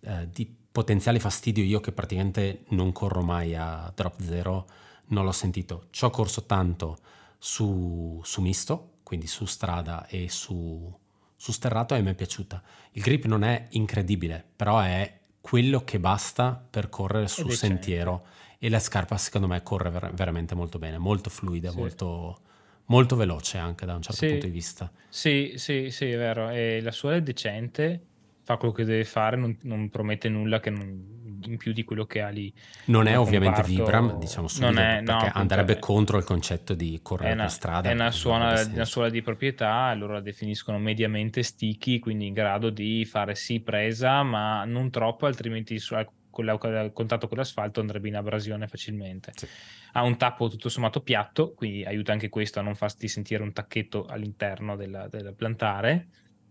eh, di potenziale fastidio io che praticamente non corro mai a drop zero, non l'ho sentito. Ci ho corso tanto su, su misto, quindi su strada e su, su sterrato e mi è piaciuta. Il grip non è incredibile, però è quello che basta per correre su sentiero e la scarpa secondo me corre ver- veramente molto bene, molto fluida, sì. molto, molto, veloce anche da un certo sì. punto di vista.
Sì, sì, sì, è vero, e la suola è decente fa quello che deve fare, non, non promette nulla non, in più di quello che ha lì. Non è ovviamente comparto, Vibram, diciamo subito, non è, no, andrebbe contro
il concetto di correre una, per strada. È una, suona, una
suola di proprietà, loro la definiscono mediamente sticky, quindi in grado di fare sì presa, ma non troppo, altrimenti su, con la, a contatto con l'asfalto andrebbe in abrasione facilmente. Sì. Ha un tappo tutto sommato piatto, quindi aiuta anche questo a non farti sentire un tacchetto all'interno del plantare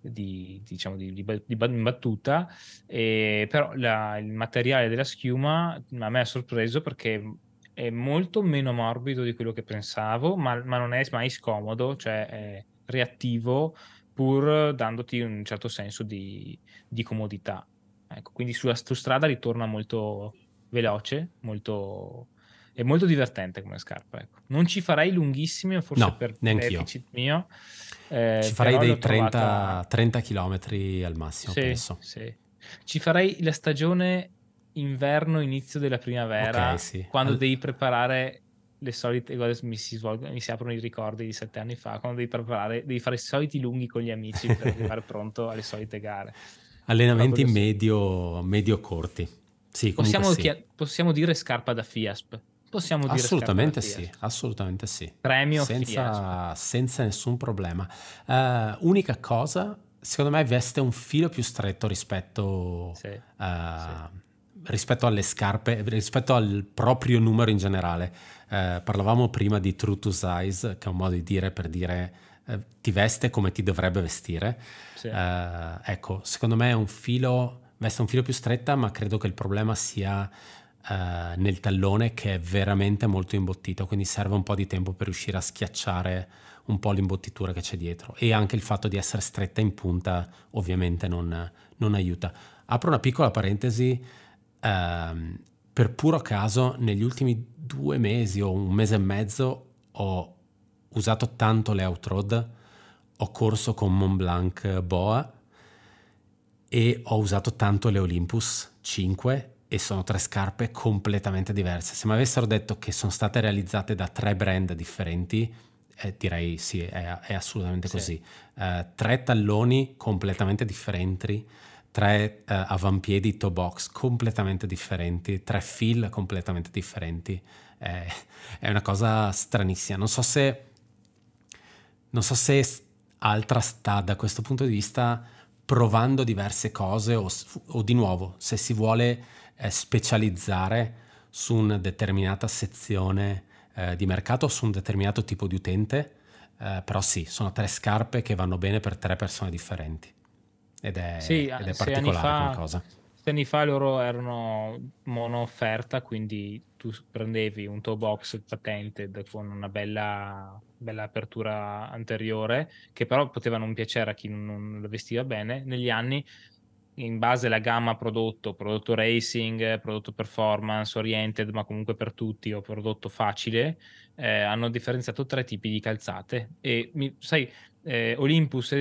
di, diciamo, di, di, di battuta, e, eh, però la, il materiale della schiuma mm, a me ha sorpreso perché è molto meno morbido di quello che pensavo, ma, ma non è mai scomodo, cioè è reattivo pur dandoti un certo senso di, di comodità. Ecco, quindi sulla strada ritorna molto veloce, molto è molto divertente come scarpa. Ecco. Non ci farei lunghissime, forse no, per deficit mio. Eh, ci farei dei 30, trovata...
30, km al massimo, sì, penso. Sì. Ci farei la stagione
inverno, inizio della primavera, okay, sì. quando al... devi preparare le solite, guarda, mi, si svolgono, mi si aprono i ricordi di sette anni fa, quando devi preparare, devi fare i soliti lunghi con gli amici per *laughs* arrivare pronto alle solite gare. Allenamenti
medio, medio corti. Sì, possiamo, sì.
possiamo, dire scarpa da FIASP. Possiamo dire assolutamente sì,
assolutamente sì. Premio senza, senza nessun problema. Uh, unica cosa, secondo me veste un filo più stretto rispetto, sì, uh, sì. rispetto alle scarpe, rispetto al proprio numero in generale. Uh, parlavamo prima di true to size, che è un modo di dire per dire ti veste come ti dovrebbe vestire. Sì. ecco, secondo me è un filo, veste un filo più stretta, ma credo che il problema sia eh, nel tallone che è veramente molto imbottito, quindi serve un po' di tempo per riuscire a schiacciare un po' l'imbottitura che c'è dietro e anche il fatto di essere stretta in punta ovviamente non, non aiuta. Apro una piccola parentesi, ehm, per puro caso negli ultimi due mesi o un mese e mezzo ho usato tanto le outroad, ho corso con Mont Blanc Boa e ho usato tanto le Olympus 5 e sono tre scarpe completamente diverse. Se mi avessero detto che sono state realizzate da tre brand differenti, eh, direi sì, è, è assolutamente sì. così. Eh, tre talloni completamente differenti, tre eh, avampiedi toe box completamente differenti, tre fill completamente differenti. è una cosa stranissima. Non so se... Non so se Altra sta da questo punto di vista provando diverse cose o, o di nuovo, se si vuole eh, specializzare su una determinata sezione eh, di mercato, su un determinato tipo di utente, eh, però sì, sono tre scarpe che vanno bene per tre persone differenti. Ed è, sì, ed è particolare fa, come cosa.
Sei anni fa loro erano mono offerta, quindi tu prendevi un toe box patented con una bella, bella apertura anteriore, che però poteva non piacere a chi non, non la vestiva bene. Negli anni in base alla gamma prodotto, prodotto racing, prodotto performance oriented, ma comunque per tutti, o prodotto facile, eh, hanno differenziato tre tipi di calzate. E mi, sai, eh, Olympus e,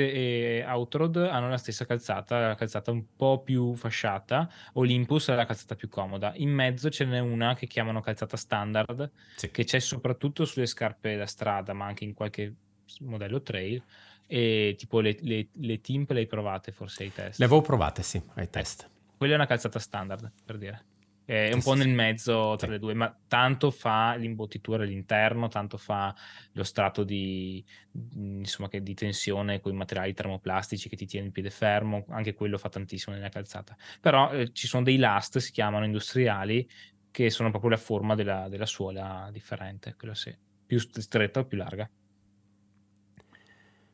e Outrod hanno la stessa calzata, la calzata un po' più fasciata, Olympus è la calzata più comoda. In mezzo ce n'è una che chiamano calzata standard, sì. che c'è soprattutto sulle scarpe da strada, ma anche in qualche modello trail e tipo le, le, le team le hai provate forse ai test? Le
avevo provate, sì, ai
test. quella è una calzata standard, per dire. È un sì, po' nel mezzo tra sì. le due, ma tanto fa l'imbottitura all'interno, tanto fa lo strato di, insomma, di tensione con i materiali termoplastici che ti tiene il piede fermo, anche quello fa tantissimo nella calzata. Però eh, ci sono dei last, si chiamano industriali, che sono proprio la forma della, della suola differente, quella sì, più stretta o più larga.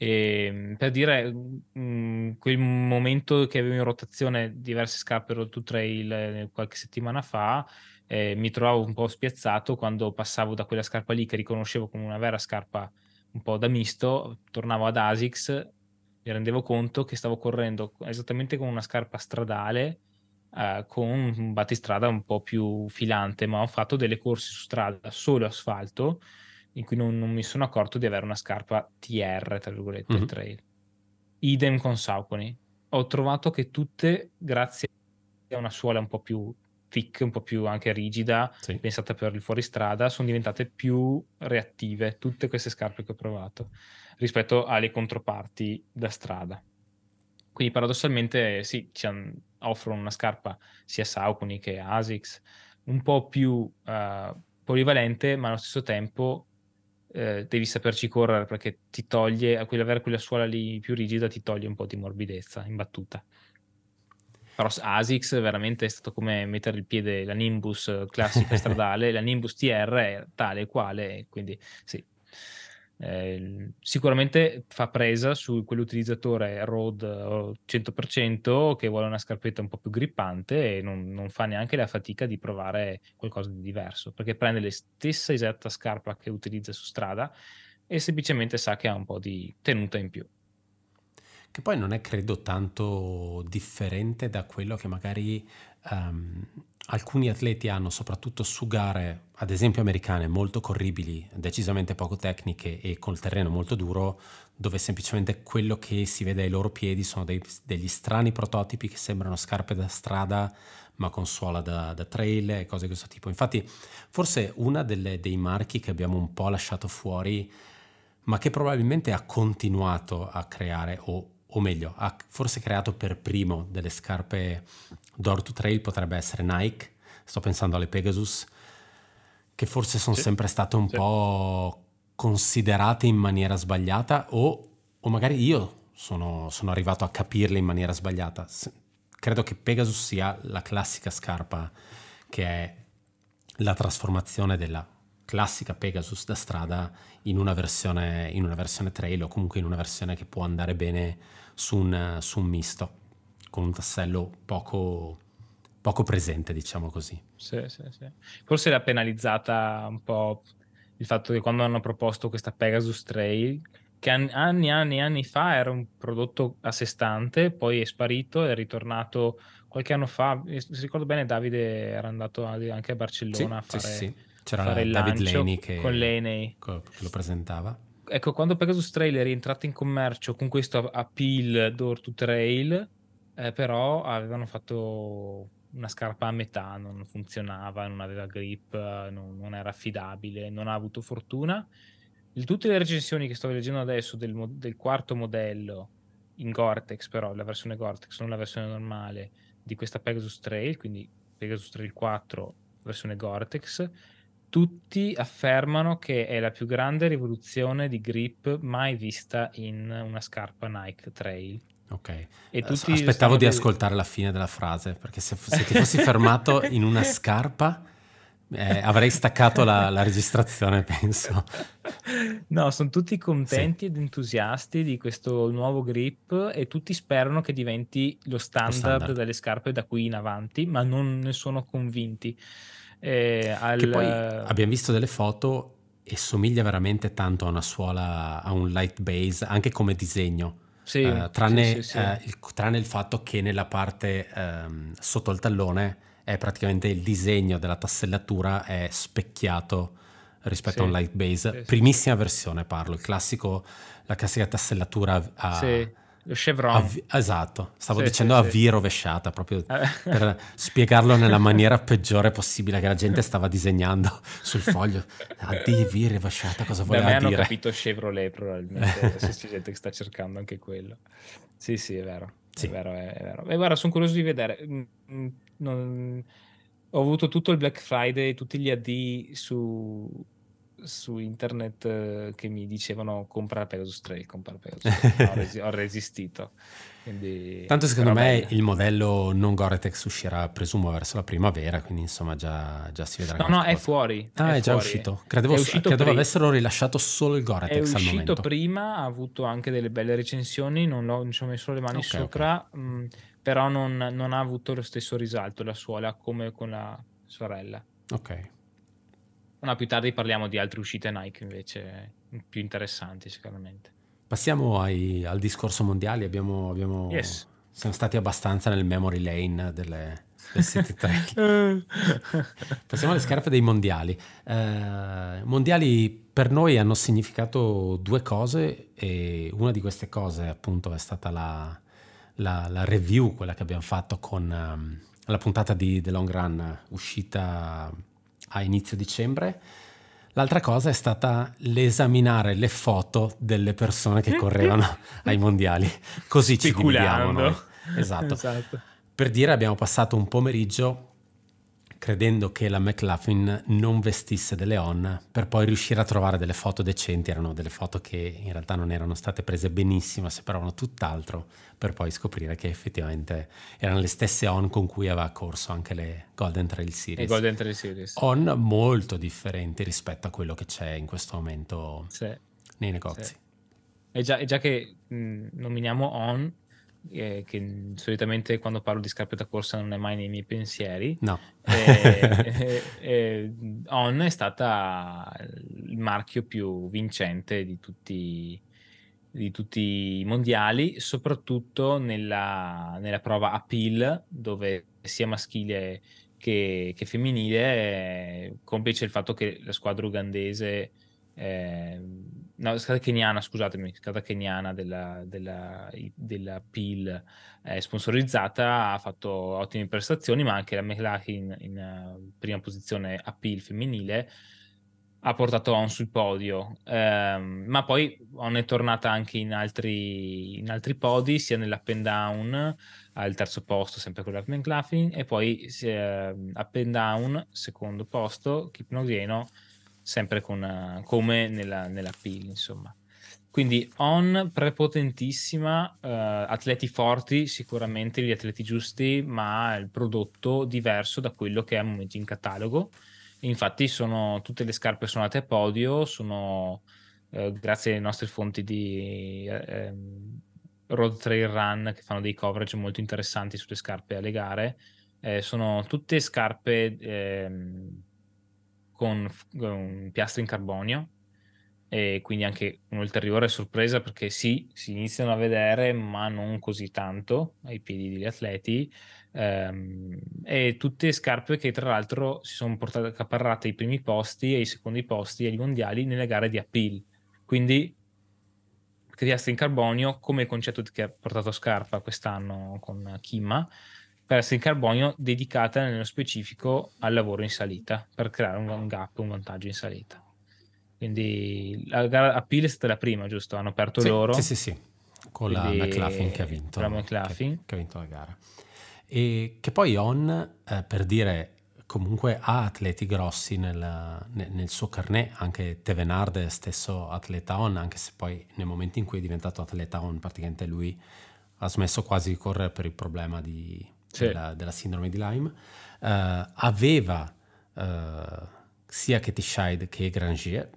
E, ehm, per dire, mh, mm, quel momento che avevo in rotazione diverse scarpe road to trail eh, qualche settimana fa, eh, mi trovavo un po' spiazzato quando passavo da quella scarpa lì che riconoscevo come una vera scarpa un po' da misto, tornavo ad ASICS, mi rendevo conto che stavo correndo esattamente con una scarpa stradale, eh, con un battistrada un po' più filante, ma ho fatto delle corse su strada, solo asfalto, in cui non, non, mi sono accorto di avere una scarpa TR, tra virgolette, mm-hmm. trail. Idem con Saucony. Ho trovato che tutte, grazie a una suola un po' più thick, un po' più anche rigida, sì. pensata per il fuoristrada, sono diventate più reattive tutte queste scarpe che ho provato rispetto alle controparti da strada. Quindi paradossalmente sì, ci han, offrono una scarpa sia Saucony che ASICS un po' più uh, polivalente, ma allo stesso tempo eh, devi saperci correre perché ti toglie, avere quella suola lì più rigida ti toglie un po' di morbidezza in battuta. Però ASICS veramente è stato come mettere il piede la Nimbus classica *laughs* stradale, la Nimbus TR è tale e quale, quindi sì. Eh, sicuramente fa presa su quell'utilizzatore road 100% che vuole una scarpetta un po' più grippante e non, non, fa neanche la fatica di provare qualcosa di diverso perché prende la stessa esatta scarpa che utilizza su strada e semplicemente sa che ha un po' di tenuta in più
che poi non è credo tanto differente da quello che magari um, alcuni atleti hanno soprattutto su gare, ad esempio americane, molto corribili, decisamente poco tecniche e col terreno molto duro, dove semplicemente quello che si vede ai loro piedi sono dei, degli strani prototipi che sembrano scarpe da strada ma con suola da, da trail e cose di questo tipo. Infatti forse uno dei marchi che abbiamo un po' lasciato fuori ma che probabilmente ha continuato a creare o, o meglio, ha forse creato per primo delle scarpe Door to Trail potrebbe essere Nike, sto pensando alle Pegasus, che forse sono sì. sempre state un sì. po' considerate in maniera sbagliata o, o magari io sono, sono, arrivato a capirle in maniera sbagliata. Se, credo che Pegasus sia la classica scarpa che è la trasformazione della classica Pegasus da strada in una versione, in una versione trail o comunque in una versione che può andare bene su un, su un misto con un tassello poco, poco presente, diciamo così.
Sì, sì, sì. Forse l'ha penalizzata un po' il fatto che quando hanno proposto questa Pegasus Trail, che anni, anni, anni fa era un prodotto a sé stante, poi è sparito, è ritornato qualche anno fa, se ricordo bene Davide era andato anche a Barcellona sì, a fare, sì, sì. C'era fare il David Laney che, con l'Enei che lo
presentava.
Ecco, quando Pegasus Trail è rientrato in commercio con questo appeal door to trail, eh, però avevano fatto una scarpa a metà, non funzionava, non aveva grip, eh, non, non era affidabile, non ha avuto fortuna. Il, tutte le recensioni che sto leggendo adesso del, del, quarto modello in Gore-Tex, però la versione Gore-Tex, non la versione normale di questa Pegasus Trail, quindi Pegasus Trail 4 versione Gore-Tex, tutti affermano che è la più grande rivoluzione di grip mai vista in una scarpa Nike Trail Ok, e tutti aspettavo di ascoltare
la fine della frase, perché se, se ti fossi *laughs* fermato in una scarpa eh, avrei staccato la, la, registrazione, penso.
No, sono tutti contenti sì. ed entusiasti di questo nuovo grip e tutti sperano che diventi lo standard, lo standard. delle scarpe da qui in avanti, ma non ne sono convinti. Eh, al... poi abbiamo
visto delle foto e somiglia veramente tanto a una suola, a un light base, anche come disegno sì, uh, tranne, sì, uh, il, tranne, il, fatto che nella parte um, sotto il tallone è praticamente il disegno della tassellatura è specchiato rispetto a un light base. Primissima versione parlo, classico, la classica tassellatura a, Chevron. Av- esatto, stavo sì, dicendo sì, a V sì. rovesciata, proprio eh. *laughs* per spiegarlo nella maniera peggiore possibile che la gente stava disegnando sul foglio. A D, V rovesciata, cosa voleva dire? Da me hanno capito
Chevrolet probabilmente, *laughs* adesso c'è gente che sta cercando anche quello. Sì, sì, è vero. È vero, è vero. E guarda, sono curioso di vedere. Mm, mm, non... Ho avuto tutto il Black Friday, tutti gli AD su su internet eh, che mi dicevano compra Pegasus 3, compra Pegasus 3. *laughs* ho, resi- ho, resistito. Quindi, Tanto secondo me
bene. il modello non Goretex uscirà, presumo, verso la primavera, quindi insomma già, già si vedrà. No, no, cosa. è fuori. Ah, è, è fuori. già uscito. Credevo, è uscito credevo avessero rilasciato solo il Goretex al momento. È uscito
prima, ha avuto anche delle belle recensioni, non, non ci ho messo le mani okay, sopra, okay. Mm, Mh, però non, non ha avuto lo stesso risalto la suola come con la sorella. Ok. Ma più tardi parliamo di altre uscite Nike invece più interessanti sicuramente.
Passiamo ai, al discorso mondiale, abbiamo, abbiamo yes. siamo stati abbastanza nel memory lane delle, del City *laughs* Passiamo alle scarpe dei mondiali. Eh, mondiali per noi hanno significato due cose e una di queste cose appunto è stata la, la, la review, quella che abbiamo fatto con um, la puntata di The Long Run uscita a inizio dicembre. L'altra cosa è stata l'esaminare le foto delle persone che correvano *laughs* ai mondiali. Così ci dividiamo Esatto. esatto. Per dire abbiamo passato un pomeriggio credendo che la McLaughlin non vestisse delle on per poi riuscire a trovare delle foto decenti, erano delle foto che in realtà non erano state prese benissimo, sembravano tutt'altro, per poi scoprire che effettivamente erano le stesse On con cui aveva corso anche le Golden Trail Series. Le Golden Trail Series. On molto differenti rispetto a quello che c'è in questo momento sì. nei negozi. Sì.
E già, già che mh, mm, nominiamo On, eh, che solitamente quando parlo di scarpe da corsa non è mai nei miei pensieri. No. Eh, *laughs* eh, eh, On è stata il marchio più vincente di tutti, di tutti i mondiali, soprattutto nella, nella prova appeal, dove sia maschile che, che femminile, eh, complice il fatto che la squadra ugandese eh, no, scada keniana, scusatemi, scada keniana della, della, della PIL eh, sponsorizzata, ha fatto ottime prestazioni, ma anche la McLaren in, in eh, prima posizione a PIL femminile ha portato on sul podio, eh, ma poi on è tornata anche in altri, in altri podi, sia nell'up and down al terzo posto, sempre con la McLaughlin, e poi eh, up and down, secondo posto, Kipnoglieno, sempre con, come nella, nella pill, insomma. Quindi On prepotentissima, eh, atleti forti, sicuramente gli atleti giusti, ma il prodotto diverso da quello che è al momento in catalogo. Infatti sono tutte le scarpe suonate a podio, sono eh, grazie alle nostre fonti di eh, Road Trail Run che fanno dei coverage molto interessanti sulle scarpe alle gare, eh, sono tutte scarpe ehm, con, con piastre in carbonio e quindi anche un'ulteriore sorpresa perché sì, si iniziano a vedere, ma non così tanto ai piedi degli atleti. Ehm, e tutte scarpe che tra l'altro si sono portate accaparrate i primi posti e i secondi posti agli mondiali nelle gare di appeal. Quindi piastre in carbonio come concetto che ha portato a Scarpa quest'anno con Kima per di carbonio dedicata nello specifico al lavoro in salita per creare un gap, un vantaggio in salita. Quindi la gara a Pile è stata la prima, giusto? Hanno aperto sì, loro. Sì, sì, sì, con la McLaughlin che ha vinto. La
McLaughlin. Che, che, ha vinto la gara. E che poi On, eh, per dire, comunque ha atleti grossi nel, nel, nel suo carnet, anche Tevenard è stesso atleta On, anche se poi nel momento in cui è diventato atleta On praticamente lui ha smesso quasi di correre per il problema di sì. della, della, sindrome di Lyme, uh, aveva uh, sia Ketishide che Grangier,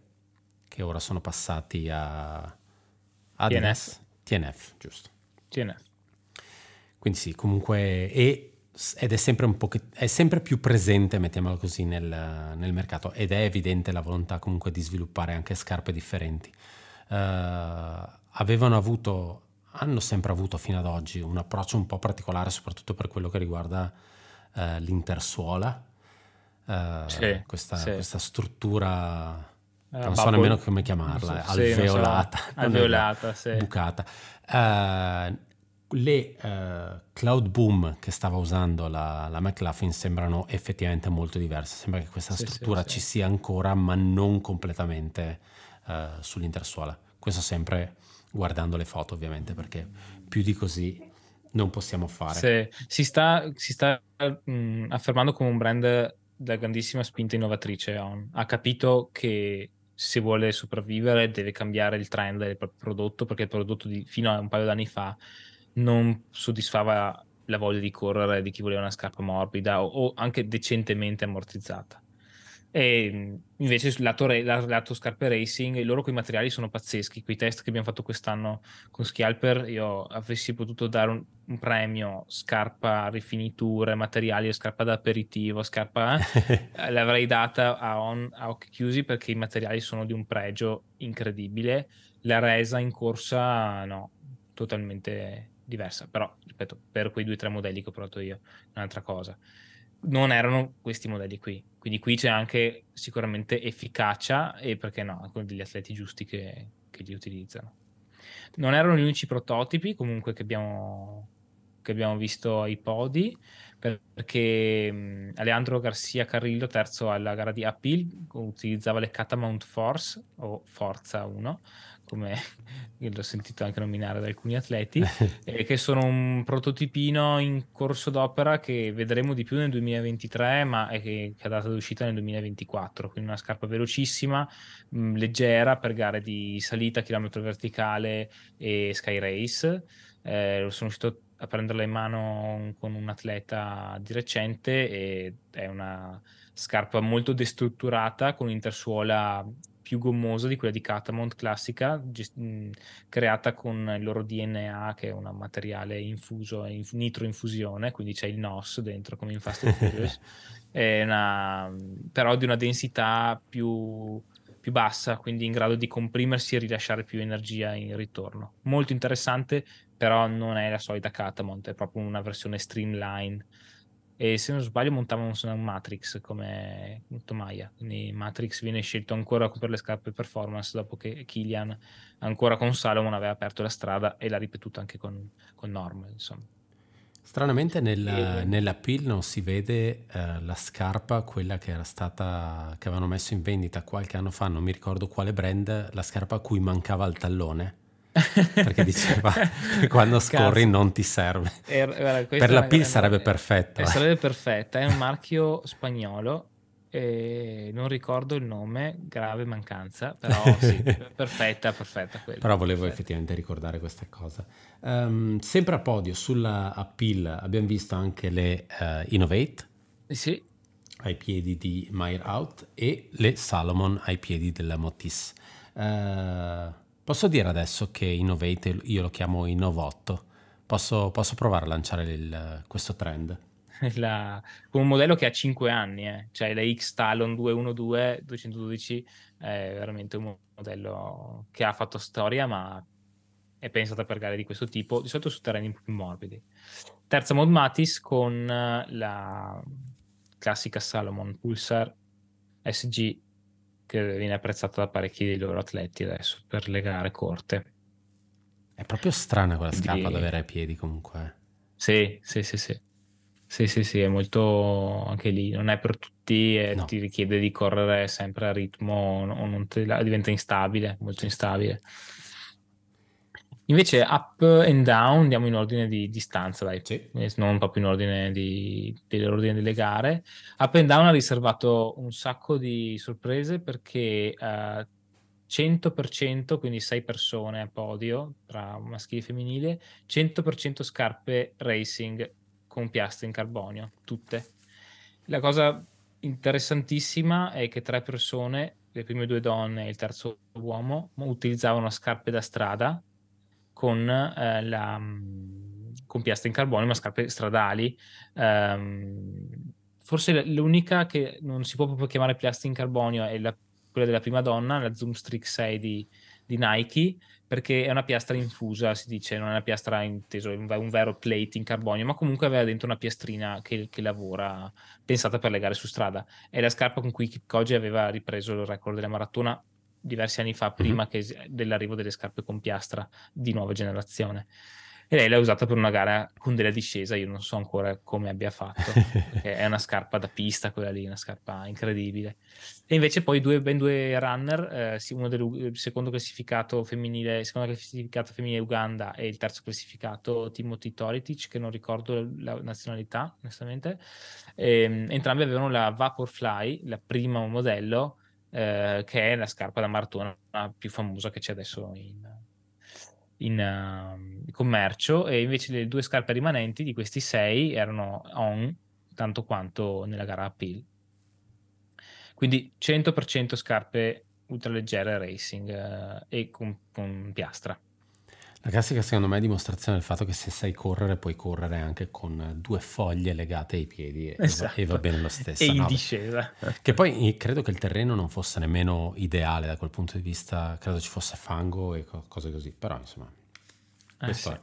che ora sono passati a
ADNS.
TNF, giusto. TNF. Quindi sì, comunque, e, ed è sempre, un pochet- è sempre più presente, mettiamolo così, nel, nel, mercato ed è evidente la volontà comunque di sviluppare anche scarpe differenti. Uh, avevano avuto hanno sempre avuto fino ad oggi un approccio un po' particolare, soprattutto per quello che riguarda eh, l'intersuola, eh, sì, questa, sì. questa, struttura, eh, non so nemmeno come chiamarla, eh, so, alveolata, *laughs* sì, so. alveolata bucata. Eh, le eh, cloud boom che stava usando la, la McLaughlin sembrano effettivamente molto diverse, sembra che questa struttura ci sia ancora ma non completamente sull'intersuola. Questo sempre guardando le foto ovviamente, perché più di così non possiamo fare.
Sì, si sta, si sta mh, affermando come un brand da grandissima spinta innovatrice, ha capito che se vuole sopravvivere deve cambiare il trend del proprio prodotto, perché il prodotto di, fino a un paio d'anni fa non soddisfava la voglia di correre di chi voleva una scarpa morbida o, o anche decentemente ammortizzata. E invece sul lato, lato scarpe racing, loro quei materiali sono pazzeschi. Quei test che abbiamo fatto quest'anno con Scalper, io avessi potuto dare un, un premio scarpa, rifiniture, materiali, scarpa da aperitivo, scarpa *laughs* eh, l'avrei data a, on, a occhi chiusi perché i materiali sono di un pregio incredibile. La resa in corsa, no, totalmente diversa. Però, ripeto, per quei due o tre modelli che ho provato io, un'altra cosa non erano questi modelli qui. Quindi qui c'è anche sicuramente efficacia e perché no, degli atleti giusti che, che li utilizzano. Non erano gli unici prototipi comunque che abbiamo, che abbiamo visto ai podi, perché Alejandro Garcia Carrillo, terzo alla gara di Appeal, utilizzava le Catamount Force o Forza 1 come l'ho sentito anche nominare da alcuni atleti, *laughs* eh, che sono un prototipino in corso d'opera che vedremo di più nel 2023, ma è che, è data d'uscita nel 2024, quindi una scarpa velocissima, mh, mm, leggera per gare di salita, chilometro verticale e sky race. Eh, sono uscito a prenderla in mano con un atleta di recente e è una scarpa molto destrutturata con intersuola più gommosa di quella di Catamount classica, gest- mh, creata con il loro DNA, che è un materiale infuso, nitro infusione, quindi c'è il NOS dentro come in Fast and Furious, *laughs* una, però di una densità più, più bassa, quindi in grado di comprimersi e rilasciare più energia in ritorno. Molto interessante, però non è la solita Catamount, è proprio una versione streamline e se non sbaglio montavano su una Matrix come Tomaya quindi Matrix viene scelto ancora per le scarpe performance dopo che Killian ancora con Salomon aveva aperto la strada e l'ha ripetuta anche con, con Norm insomma.
Stranamente nella, e... nella PIL non si vede uh, la scarpa, quella che era stata, che avevano messo in vendita qualche anno fa, non mi ricordo quale brand, la scarpa a cui mancava il tallone perché diceva che quando scorri Cazzo. non ti serve. Eh, guarda, per la PIL sarebbe perfetta. Eh, sarebbe
perfetta, è un marchio spagnolo, e non ricordo il nome, grave mancanza, però sì, *laughs* perfetta, perfetta. Quella, però volevo perfetta.
effettivamente ricordare questa cosa. Um, sempre a podio, sulla appeal abbiamo visto anche le uh, Innovate. Eh, sì. Ai piedi di Mire Out e le Salomon ai piedi della Motis. Uh, Posso dire adesso che Innovate, io lo chiamo Innovotto, posso, posso provare a lanciare il, questo trend?
*laughs* La,
con un modello che ha 5 anni, eh.
cioè la X Talon 212 212 è veramente un modello che ha fatto storia, ma è pensata per gare di questo tipo, di solito su terreni più morbidi. Terza mod Matis con la classica Salomon Pulsar SG che viene apprezzato da parecchi dei loro atleti adesso per le gare corte. È
proprio strana
quella scappa di... da avere ai piedi comunque. Eh. Sì, sì, sì, sì. Sì, sì, sì, è molto anche lì, non è per tutti, e no. ti richiede di correre sempre a ritmo o non te la, diventa instabile, molto instabile. Invece up and down andiamo in ordine di distanza, dai, sì. Eh, non proprio in ordine di, dell'ordine delle gare. Up and down ha riservato un sacco di sorprese perché uh, eh, 100%, quindi 6 persone a podio tra maschile e femminile, 100% scarpe racing con piastre in carbonio, tutte. La cosa interessantissima è che tre persone, le prime due donne e il terzo uomo, utilizzavano scarpe da strada con, eh, la, mm, con piastre in carbonio, ma scarpe stradali. Um, forse l'unica che non si può proprio chiamare piastre in carbonio è la, quella della prima donna, la Zoom Strix 6 di, di Nike, perché è una piastra infusa, si dice, non è una piastra inteso, è un vero plate in carbonio, ma comunque aveva dentro una piastrina che, che lavora, pensata per le gare su strada. È la scarpa con cui Kipkoge aveva ripreso il record della maratona diversi anni fa, mhm. prima mm-hmm. dell'arrivo delle scarpe con piastra di nuova generazione. E lei l'ha usata per una gara con della discesa, io non so ancora come abbia fatto, *laughs* è una scarpa da pista quella lì, una scarpa incredibile. E invece poi due, ben due runner, eh, uno del secondo classificato femminile, secondo classificato femminile Uganda e il terzo classificato Timothy Toritic, che non ricordo la nazionalità, onestamente, e, ehm, entrambi avevano la Vaporfly, la prima modello, eh, che è la scarpa da maratona più famosa che c'è adesso in, in uh, commercio e invece le due scarpe rimanenti di questi sei erano on tanto quanto nella gara appeal quindi 100% scarpe ultraleggere racing uh, e con, con piastra
la classica secondo me è dimostrazione del fatto che se sai correre puoi correre anche con due foglie legate ai piedi e, esatto. va, e va, bene lo stesso. E in no? discesa. Che poi credo che il terreno non fosse nemmeno ideale da quel punto di vista, credo ci fosse fango e cose così, però insomma... Eh, sì.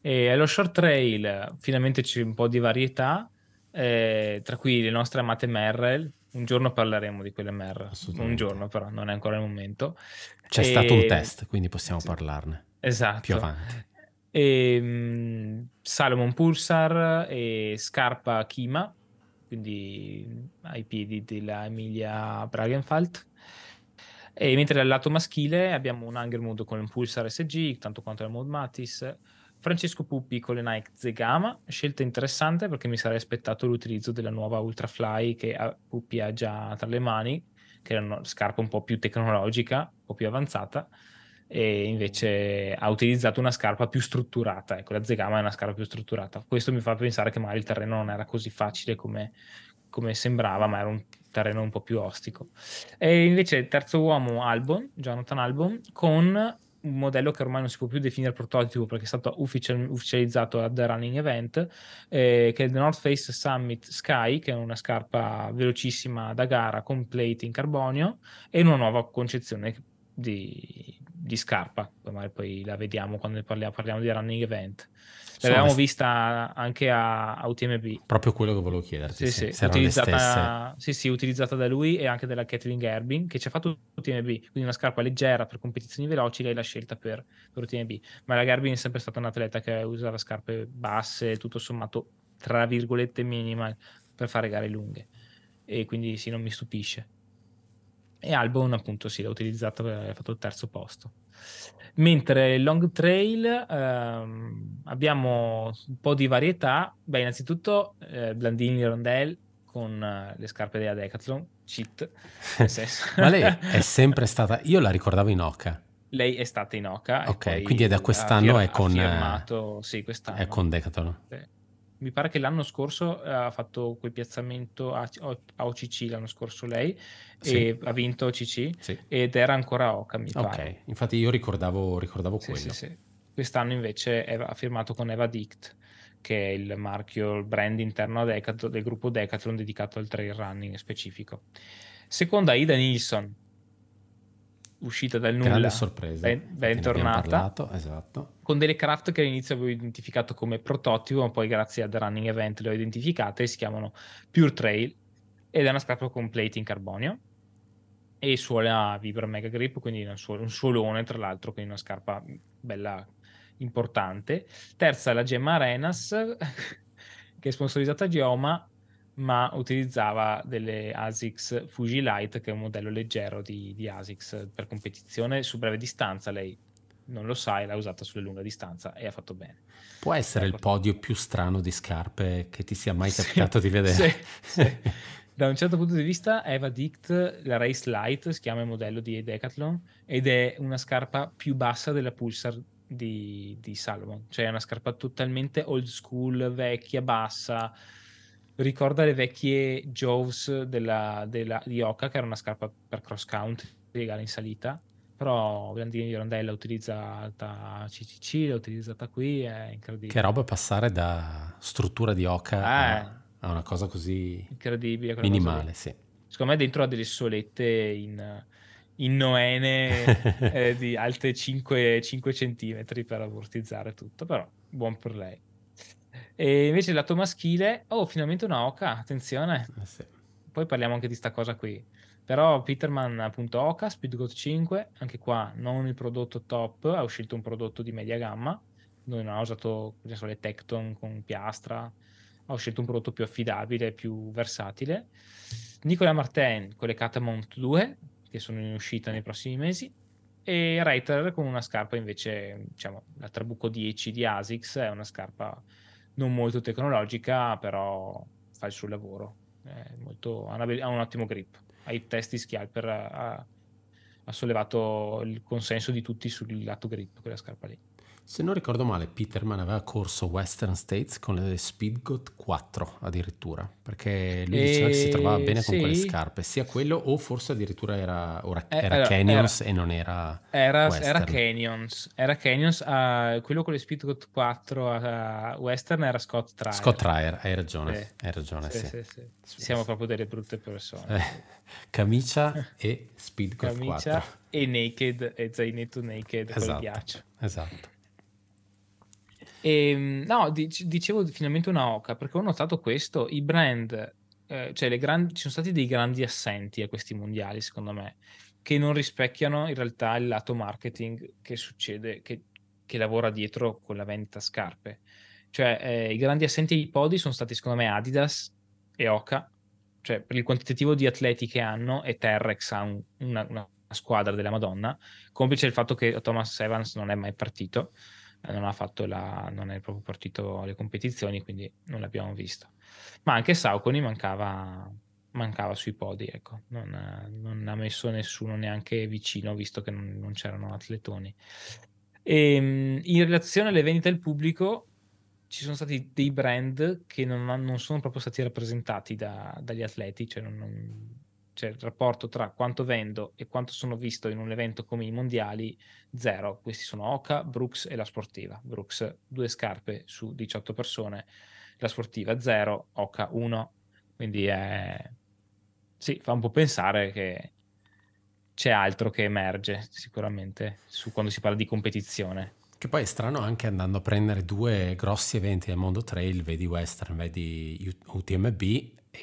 E allo short trail finalmente c'è un po' di varietà, eh, tra cui le nostre amate Merrell, un giorno parleremo di quelle merda. un giorno però, non è ancora il momento. C'è e... stato un test,
quindi possiamo sì. parlarne. Esatto. Più avanti.
E, um, Salomon Pulsar e Scarpa Kima, quindi ai piedi della Emilia Bragenfalt. E mentre dal lato maschile abbiamo un Angermood con un Pulsar SG, tanto quanto la Mod Matis, Francesco Puppi con le Nike Zegama, scelta interessante perché mi sarei aspettato l'utilizzo della nuova Ultrafly che Puppi ha già tra le mani, che è una scarpa un po' più tecnologica, un po' più avanzata, e invece ha utilizzato una scarpa più strutturata. Ecco, la Zegama è una scarpa più strutturata. Questo mi fa pensare che magari il terreno non era così facile come, come sembrava, ma era un terreno un po' più ostico. E invece il terzo uomo Albon, Jonathan Albon, con un modello che ormai non si può più definire prototipo perché è stato ufficial, ufficializzato ad The Running Event, eh, che è The North Face Summit Sky, che è una scarpa velocissima da gara con plate in carbonio e una nuova concezione di, di scarpa, ormai poi la vediamo quando parliamo, parliamo di running event. L'avevamo vista anche a, a, UTMB.
Proprio quello che volevo chiederti. Sì, sì, sì. Utilizzata,
sì, sì, utilizzata da lui e anche dalla Kathleen Gerbin, che ci ha fatto UTMB, quindi una scarpa leggera per competizioni veloci, lei l'ha scelta per, per UTMB. Ma la Gerbin è sempre stata un'atleta che usava scarpe basse, tutto sommato, tra virgolette, minimal, per fare gare lunghe. E quindi sì, non mi stupisce. E Albon appunto sì, l'ha utilizzata, eh, ha fatto il terzo posto. Mentre il long trail ehm, abbiamo un po' di varietà. Beh, innanzitutto eh, Blandini Rondell con eh, le scarpe della Decathlon, cheat. *laughs* Ma lei *laughs* è
sempre stata, io la ricordavo in Oca.
Lei è stata in Oca. Ok, quindi è da quest'anno fir- è con... Eh, firmato, sì, quest'anno.
È con Decathlon.
Sì mi pare che l'anno scorso eh, ha fatto quel piazzamento a, OCC l'anno scorso lei sì. e ha vinto OCC sì. ed era ancora Oca mi okay. pare.
infatti io ricordavo, ricordavo sì, quello. Sì,
Quest'anno invece ha firmato con Eva Dict che è il marchio, il brand interno Decathlon, del gruppo Decathlon dedicato al trail running specifico. Seconda Ida Nilsson uscita dal nulla, Grande sorpresa. ben, ben tornata,
esatto.
con delle craft che all'inizio avevo identificato come prototipo, ma poi grazie ad Running Event le ho identificate, si chiamano Pure Trail, ed è una scarpa con plate in carbonio, e suola Vibra Mega Grip, quindi un, suol- un suolone tra l'altro, quindi una scarpa bella importante. Terza la Gemma Arenas, *laughs* che è sponsorizzata a Geoma, ma utilizzava delle ASICS Fuji Light, che è un modello leggero di, di ASICS per competizione su breve distanza. Lei non lo sa e l'ha usata sulle lunghe distanze e ha fatto bene.
Può essere ecco. il podio più strano di scarpe che ti sia mai capitato di vedere. Sì, *laughs* sì.
Da un certo punto di vista, Eva Dict, la Race Light, si chiama il
modello di Decathlon,
ed è una scarpa più bassa della Pulsar di, di Salomon. Cioè è una scarpa totalmente old school, vecchia, bassa, ricorda le vecchie Joves della, della, di Oka, che era una scarpa per cross country legale in salita, però Blandini di Rondella utilizzata a CCC, l'ha utilizzata qui, è incredibile. Che roba
passare da struttura di Oca ah, eh. a, una cosa così
incredibile, minimale, sì. Secondo me dentro ha delle solette in, in noene *laughs* eh, di alte 5, 5 cm per ammortizzare tutto, però buon per lei. E invece il lato maschile, oh, finalmente una oca, attenzione. Eh, sì. Poi parliamo anche di sta cosa qui. Però Peterman, appunto, oca, Speedgoat 5, anche qua non il prodotto top, ha scelto un prodotto di media gamma, non ha usato so, le Tecton con piastra, ho scelto un prodotto più affidabile, più versatile. Nicola Martin con le Catamount 2, che sono in uscita nei prossimi mesi, e Reiter con una scarpa invece, diciamo, la Trabuco 10 di ASICS, è una scarpa non molto tecnologica, però fa il suo lavoro. Molto, ha, una, ha, un ottimo grip. Ai testi Schialper ha, ha, sollevato il consenso di tutti sul lato grip, quella scarpa lì.
Se non ricordo male, Peterman aveva corso Western States con le Speedgoat 4 addirittura, perché lui e... diceva che si eh, trovava bene sì. con quelle scarpe, sia quello o forse addirittura era, ora, eh, era, era Canyons era, e non era era, era
Canyons, era Canyons uh, quello con le Speedgoat 4 a uh, Western era Scott Trier. Scott Trier,
hai ragione, eh. hai ragione, sì, sì. sì
Siamo proprio delle brutte persone. Eh.
Camicia *laughs* e Speedgoat 4. Camicia
e naked e zainetto naked esatto, con ghiaccio. Esatto. E, ehm, no, dicevo finalmente una oca, perché ho notato questo, i brand, eh, cioè grandi, ci sono stati dei grandi assenti a questi mondiali, secondo me, che non rispecchiano in realtà il lato marketing che succede, che, che lavora dietro con la vendita scarpe. Cioè, eh, i grandi assenti ai podi sono stati, secondo me, Adidas e Oca, cioè per il quantitativo di atleti che hanno, e Terrex ha un, una, una squadra della Madonna, complice il fatto che Thomas Evans non è mai partito. Eh, non ha fatto la, non è proprio partito alle competizioni, quindi non l'abbiamo visto. Ma anche Sauconi mancava, mancava sui podi, ecco. non, non, ha messo nessuno neanche vicino, visto che non, non c'erano atletoni. E, ehm, in relazione alle vendite al pubblico, ci sono stati dei brand che non, non sono proprio stati rappresentati da, dagli atleti, cioè non, cioè il rapporto tra quanto vendo e quanto sono visto in un evento come i mondiali, zero. Questi sono Oka, Brooks e la sportiva. Brooks, due scarpe su 18 persone, la sportiva zero, Oka uno. Quindi è... sì, fa un po' pensare che c'è altro che emerge sicuramente su quando si parla di competizione.
Che poi è strano anche andando a prendere due grossi eventi del mondo trail, vedi Western, vedi UTMB,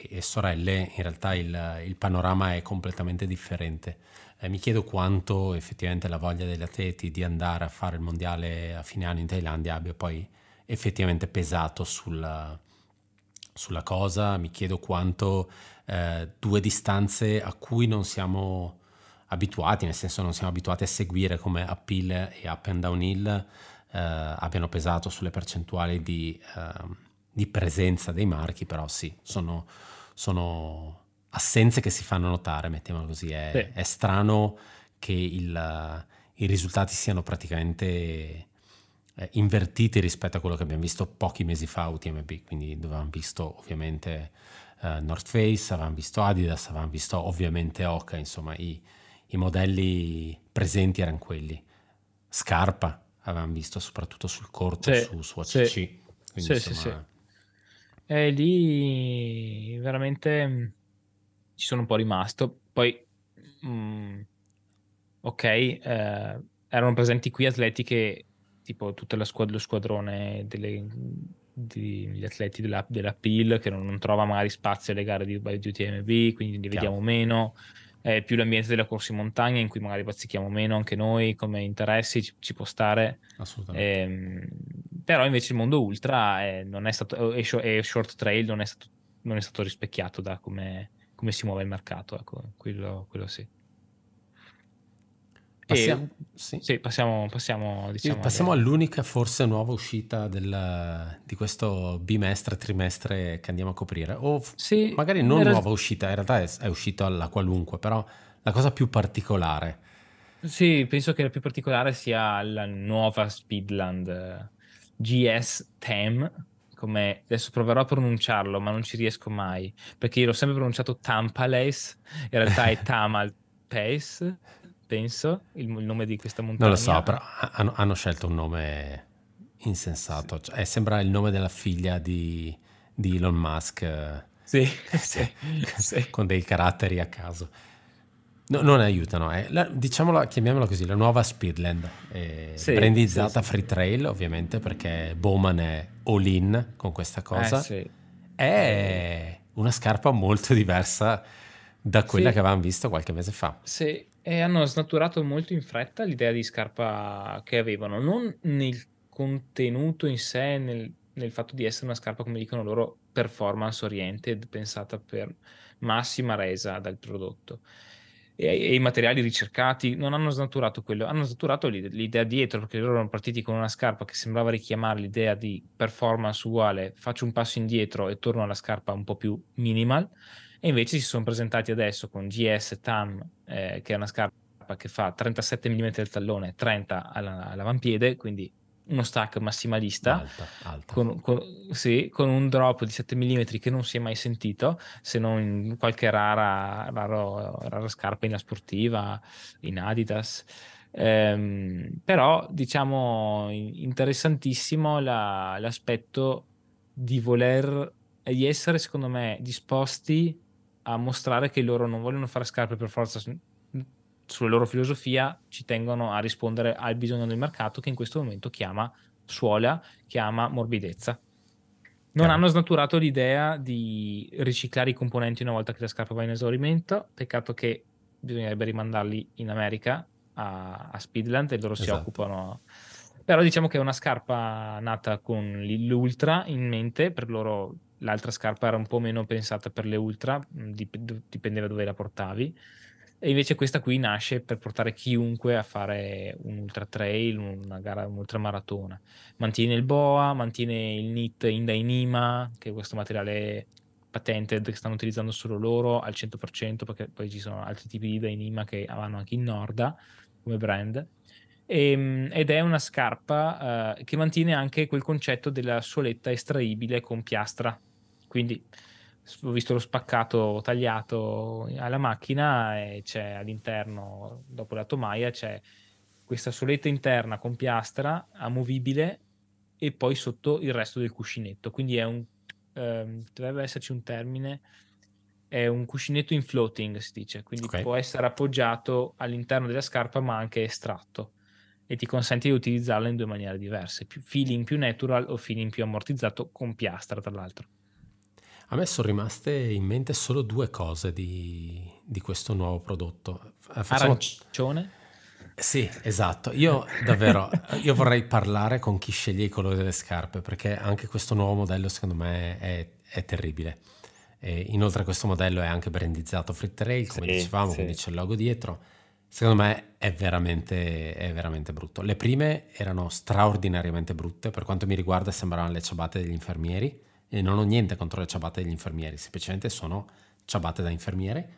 e, sorelle, in realtà il, il panorama è completamente differente. Eh, mi chiedo quanto effettivamente la voglia degli atleti di andare a fare il mondiale a fine anno in Thailandia abbia poi effettivamente pesato sulla, sulla cosa, mi chiedo quanto eh, due distanze a cui non siamo abituati, nel senso non siamo abituati a seguire come uphill e up and downhill, eh, abbiano pesato sulle percentuali di... Eh, di presenza dei marchi, però sì, sono, sono assenze che si fanno notare, mettiamolo così. È, sì. è strano che il, i risultati siano praticamente eh, invertiti rispetto a quello che abbiamo visto pochi mesi fa a UTMB, quindi dove avevamo visto ovviamente uh, North Face, avevamo visto Adidas, avevamo visto ovviamente Oka, insomma i, i modelli presenti erano quelli. Scarpa avevamo visto soprattutto sul corto, sì, su, su ACC. Sì, quindi, sì, insomma,
e lì veramente mm, ci sono un po' rimasto. Poi, mh, mm, ok, eh, erano presenti qui atleti che, tipo tutto squad- lo squadrone delle, degli atleti della, della PIL, che non, non, trova magari spazio alle gare di, di UTMB, quindi li vediamo meno. Eh, più l'ambiente della corsa in montagna in cui magari bazzichiamo meno anche noi come interessi ci, ci può stare assolutamente eh, però invece il mondo ultra è, è stato, e short trail non è stato, non è stato rispecchiato da come, come, si muove il mercato, ecco, quello, quello sì. Passiamo, sì. Sì, passiamo, passiamo, diciamo, passiamo alle...
all'unica forse nuova uscita del, di questo bimestre, trimestre che andiamo a coprire. O sì, magari non era... nuova uscita, in realtà è, è uscita alla qualunque, però la cosa più particolare.
Sì, penso che la più particolare sia la nuova Speedland GS Tam, come adesso proverò a pronunciarlo, ma non ci riesco mai, perché io l'ho sempre pronunciato Tampales, in realtà è *laughs* Tamal Pace, penso, il, il, nome di questa montagna. Non lo so, però
hanno, hanno scelto un nome insensato, sì. cioè, sembra il nome della figlia di, di Elon Musk. Sì, *laughs* sì, *laughs* sì. con dei caratteri a caso. No, non aiutano, eh. la, diciamola, chiamiamola così, la nuova Speedland, eh, sì, brandizzata sì, free trail ovviamente perché Bowman è all in con questa cosa, eh, sì. è una scarpa molto diversa da quella che avevamo visto qualche mese fa.
Sì, e hanno snaturato molto in fretta l'idea di scarpa che avevano, non nel contenuto in sé, nel, nel fatto di essere una scarpa, come dicono loro, performance oriented, pensata per massima resa dal prodotto e, e, i materiali ricercati non hanno snaturato quello, hanno snaturato l'idea dietro perché loro erano partiti con una scarpa che sembrava richiamare l'idea di performance uguale, faccio un passo indietro e torno alla scarpa un po' più minimal e invece si sono presentati adesso con GS TAM eh, che è una scarpa che fa 37 mm al tallone, 30 all'avampiede, quindi uno stack massimalista alta, alta. Con, con, sì, con, un drop di 7 mm che non si è mai sentito se non in qualche rara, raro, rara scarpa in una sportiva, in Adidas. Ehm, però diciamo interessantissimo la, l'aspetto di voler e di essere secondo me disposti a mostrare che loro non vogliono fare scarpe per forza sulla loro filosofia ci tengono a rispondere al bisogno del mercato che in questo momento chiama suola, chiama morbidezza. Non hanno snaturato l'idea di riciclare i componenti una volta che la scarpa va in esaurimento, peccato che bisognerebbe rimandarli in America a, a Speedland e loro esatto. si occupano. Però diciamo che è una scarpa nata con l'ultra in mente, per loro l'altra scarpa era un po' meno pensata per le ultra, dip- dipendeva dove la portavi e invece questa qui nasce per portare chiunque a fare un ultra trail, una gara, un'ultra maratona. Mantiene il boa, mantiene il NIT Dainima, che è questo materiale patented che stanno utilizzando solo loro al 100%, perché poi ci sono altri tipi di Dainima che vanno anche in Norda come brand. E, ehm, ed è una scarpa uh, che mantiene anche quel concetto della suoletta estraibile con piastra. Quindi ho visto lo spaccato tagliato alla macchina e c'è all'interno, dopo la tomaia, c'è questa soletta interna con piastra amovibile e poi sotto il resto del cuscinetto. Quindi è un, eh, dovrebbe esserci un termine, è un cuscinetto in floating, si dice, quindi okay. può essere appoggiato all'interno della scarpa ma anche estratto e ti consente di utilizzarla in due maniere diverse, più feeling più natural o feeling più ammortizzato con piastra tra l'altro.
A me sono rimaste in mente solo due cose di, di questo nuovo prodotto. Eh, facciamo...
Arancione?
Sì, esatto. Io davvero io vorrei parlare con chi sceglie i colori delle scarpe perché anche questo nuovo modello secondo me è, è terribile. E inoltre questo modello è anche brandizzato Free Trail, come sì, dicevamo, sì. quindi c'è il logo dietro. Secondo me è veramente, è veramente brutto. Le prime erano straordinariamente brutte, per quanto mi riguarda sembravano le ciabatte degli infermieri e non ho niente contro le ciabatte degli infermieri, semplicemente sono ciabatte da infermiere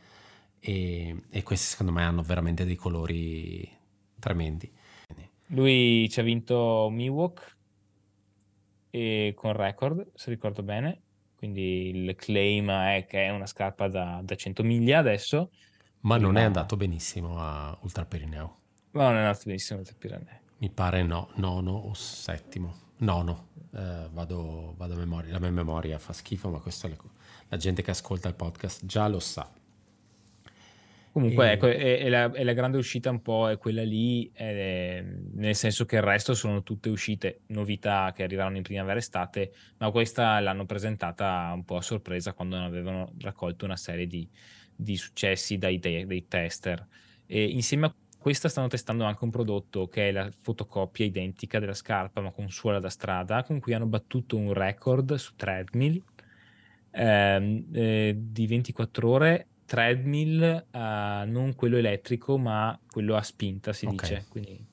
e, e queste secondo me hanno veramente dei colori tremendi.
Lui ci ha vinto Miwok con record, se ricordo bene. Quindi il claim è che è una scarpa
da, da 100 miglia adesso. Ma non ma... è andato benissimo a Ultra Pirineo.
Ma non è andato benissimo a Ultra Pirineo.
Mi pare no, nono o settimo. Nono eh, vado, vado, a memoria. La mia memoria fa schifo, ma questa la, la gente che ascolta il podcast già lo sa. Comunque, e... ecco,
è, è, la, è, la, grande uscita un po' è quella lì, è, nel senso che il resto sono tutte uscite, novità che arrivarono in primavera-estate, ma questa l'hanno presentata un po' a sorpresa quando avevano raccolto una serie di, di successi dai, dei, dei tester. E insieme a questa stanno testando anche un prodotto che è la fotocopia identica della scarpa, ma con suola da strada, con cui hanno battuto un record su treadmill ehm, eh, di 24 ore. Treadmill, eh, non quello elettrico, ma quello a spinta, si okay. dice. Quindi,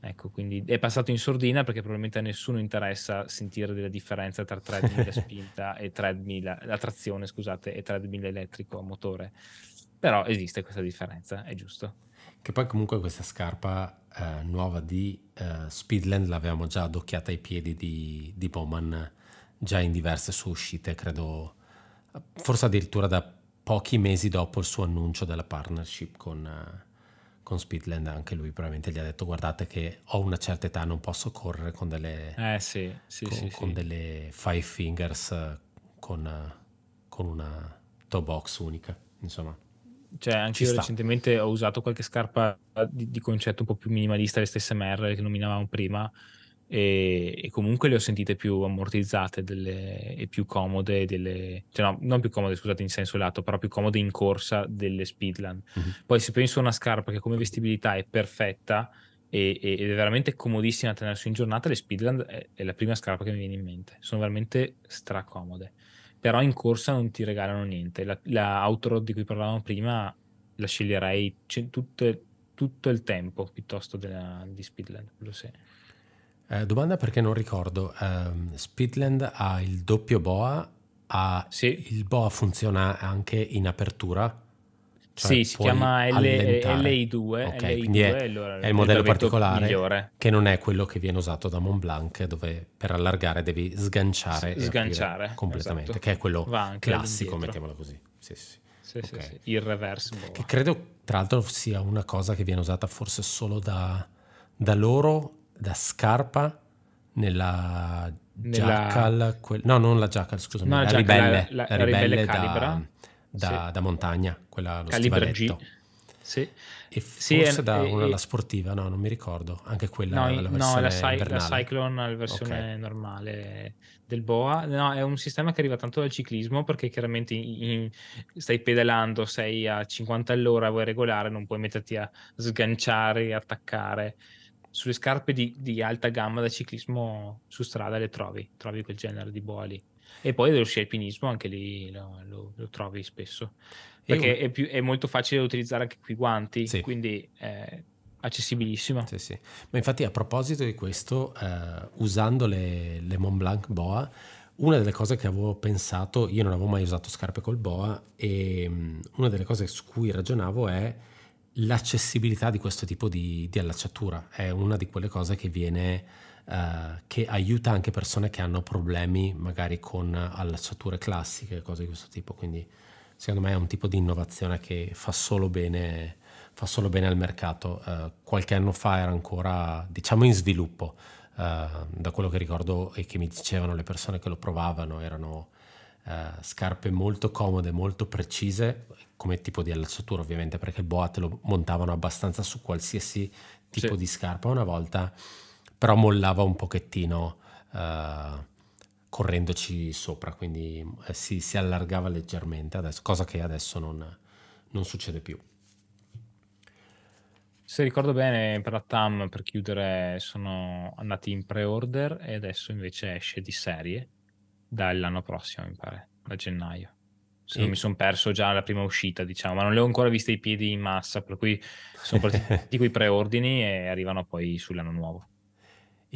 ecco, quindi è passato in sordina perché probabilmente a nessuno interessa sentire della differenza tra treadmill a *laughs* spinta e treadmill a trazione, scusate, e treadmill elettrico a motore. Però esiste questa differenza, è giusto.
Che poi comunque questa scarpa eh, nuova di eh, Speedland l'avevamo già adocchiata ai piedi di, di Bowman già in diverse sue uscite, credo forse addirittura da pochi mesi dopo il suo annuncio della partnership con, uh, con Speedland, anche lui probabilmente gli ha detto guardate che ho una certa età, non posso correre con delle,
eh, sì, sì, con, sì, con
delle five fingers, eh, con, eh, con una toe box unica, insomma.
Cioè, anche Ci io sta. recentemente ho usato qualche scarpa di, di, concetto un po' più minimalista, le stesse MR che nominavamo prima, e, e comunque le ho sentite più ammortizzate delle, e più comode, delle, cioè no, non più comode, scusate, in senso lato, però più comode in corsa delle Speedland. Mm-hmm. Poi se penso a una scarpa che come vestibilità è perfetta, ed è veramente comodissima tenersi in giornata. Le Speedland è, la prima scarpa che mi viene in mente. Sono veramente stracomode però in corsa non ti regalano niente. La, la di cui parlavamo prima la sceglierei c- tutto, tutto, il tempo piuttosto della, di Speedland.
Eh, domanda perché non ricordo. Um, Speedland ha il doppio boa, ha, sì. il boa funziona anche in apertura cioè sì, si chiama L- LI2, okay, LI2 è, allora è, il modello particolare migliore. che non è quello che viene usato da Montblanc dove per allargare devi sganciare, S- sganciare completamente, esatto. che è quello classico, mettiamolo così. Sì, sì.
Sì, okay. sì, sì. il reverse. Boh. Che
credo tra l'altro sia una cosa che viene usata forse solo da, da loro, da Scarpa, nella, nella... Jackal, quel... no non la Jackal, scusami, no, la, la, Jackal, ribelle, la, la, la ribelle, ribelle da, Calibra da, sì. da montagna, quella lo Calibra stivaletto. G. Sì. E forse sì, da una, la sportiva, no, non mi ricordo, anche quella no, la versione No, la, Cy- la Cyclone,
la versione okay. normale del boa. No, è un sistema che arriva tanto dal ciclismo perché chiaramente in, stai pedalando, sei a 50 all'ora, vuoi regolare, non puoi metterti a sganciare attaccare. Sulle scarpe di, di alta gamma da ciclismo su strada le trovi, trovi quel genere di boa lì. E poi dello sci alpinismo anche lì lo, lo, lo trovi spesso. Perché è, più, è, molto facile da utilizzare anche qui i guanti, sì. quindi è eh,
accessibilissimo. Sì, sì. Ma infatti a proposito di questo, eh, usando le, le Mont Blanc Boa, una delle cose che avevo pensato, io non avevo mai usato scarpe col boa e mm, una delle cose su cui ragionavo è l'accessibilità di questo tipo di, di allacciatura. È una di quelle cose che viene eh, che aiuta anche persone che hanno problemi magari con allacciature classiche, cose di questo tipo. Quindi secondo me è un tipo di innovazione che fa solo bene, fa solo bene al mercato. Eh, qualche anno fa era ancora, diciamo, in sviluppo. Eh, da quello che ricordo e che mi dicevano le persone che lo provavano erano Uh, scarpe molto comode, molto precise, come tipo di allacciatura ovviamente, perché il boat lo montavano abbastanza su qualsiasi tipo sì. di scarpa. Una volta però mollava un pochettino eh, correndoci sopra, quindi eh, si, si allargava leggermente, adesso, cosa che adesso non, non succede più. Se ricordo bene,
per la TAM, per chiudere, sono andati in pre-order e adesso invece esce di serie dall'anno prossimo, mi pare, da gennaio. Se non mi sono perso già la prima uscita, diciamo, ma non le ho ancora viste i piedi in massa, per cui sono partiti quei *laughs* preordini e arrivano poi sull'anno nuovo.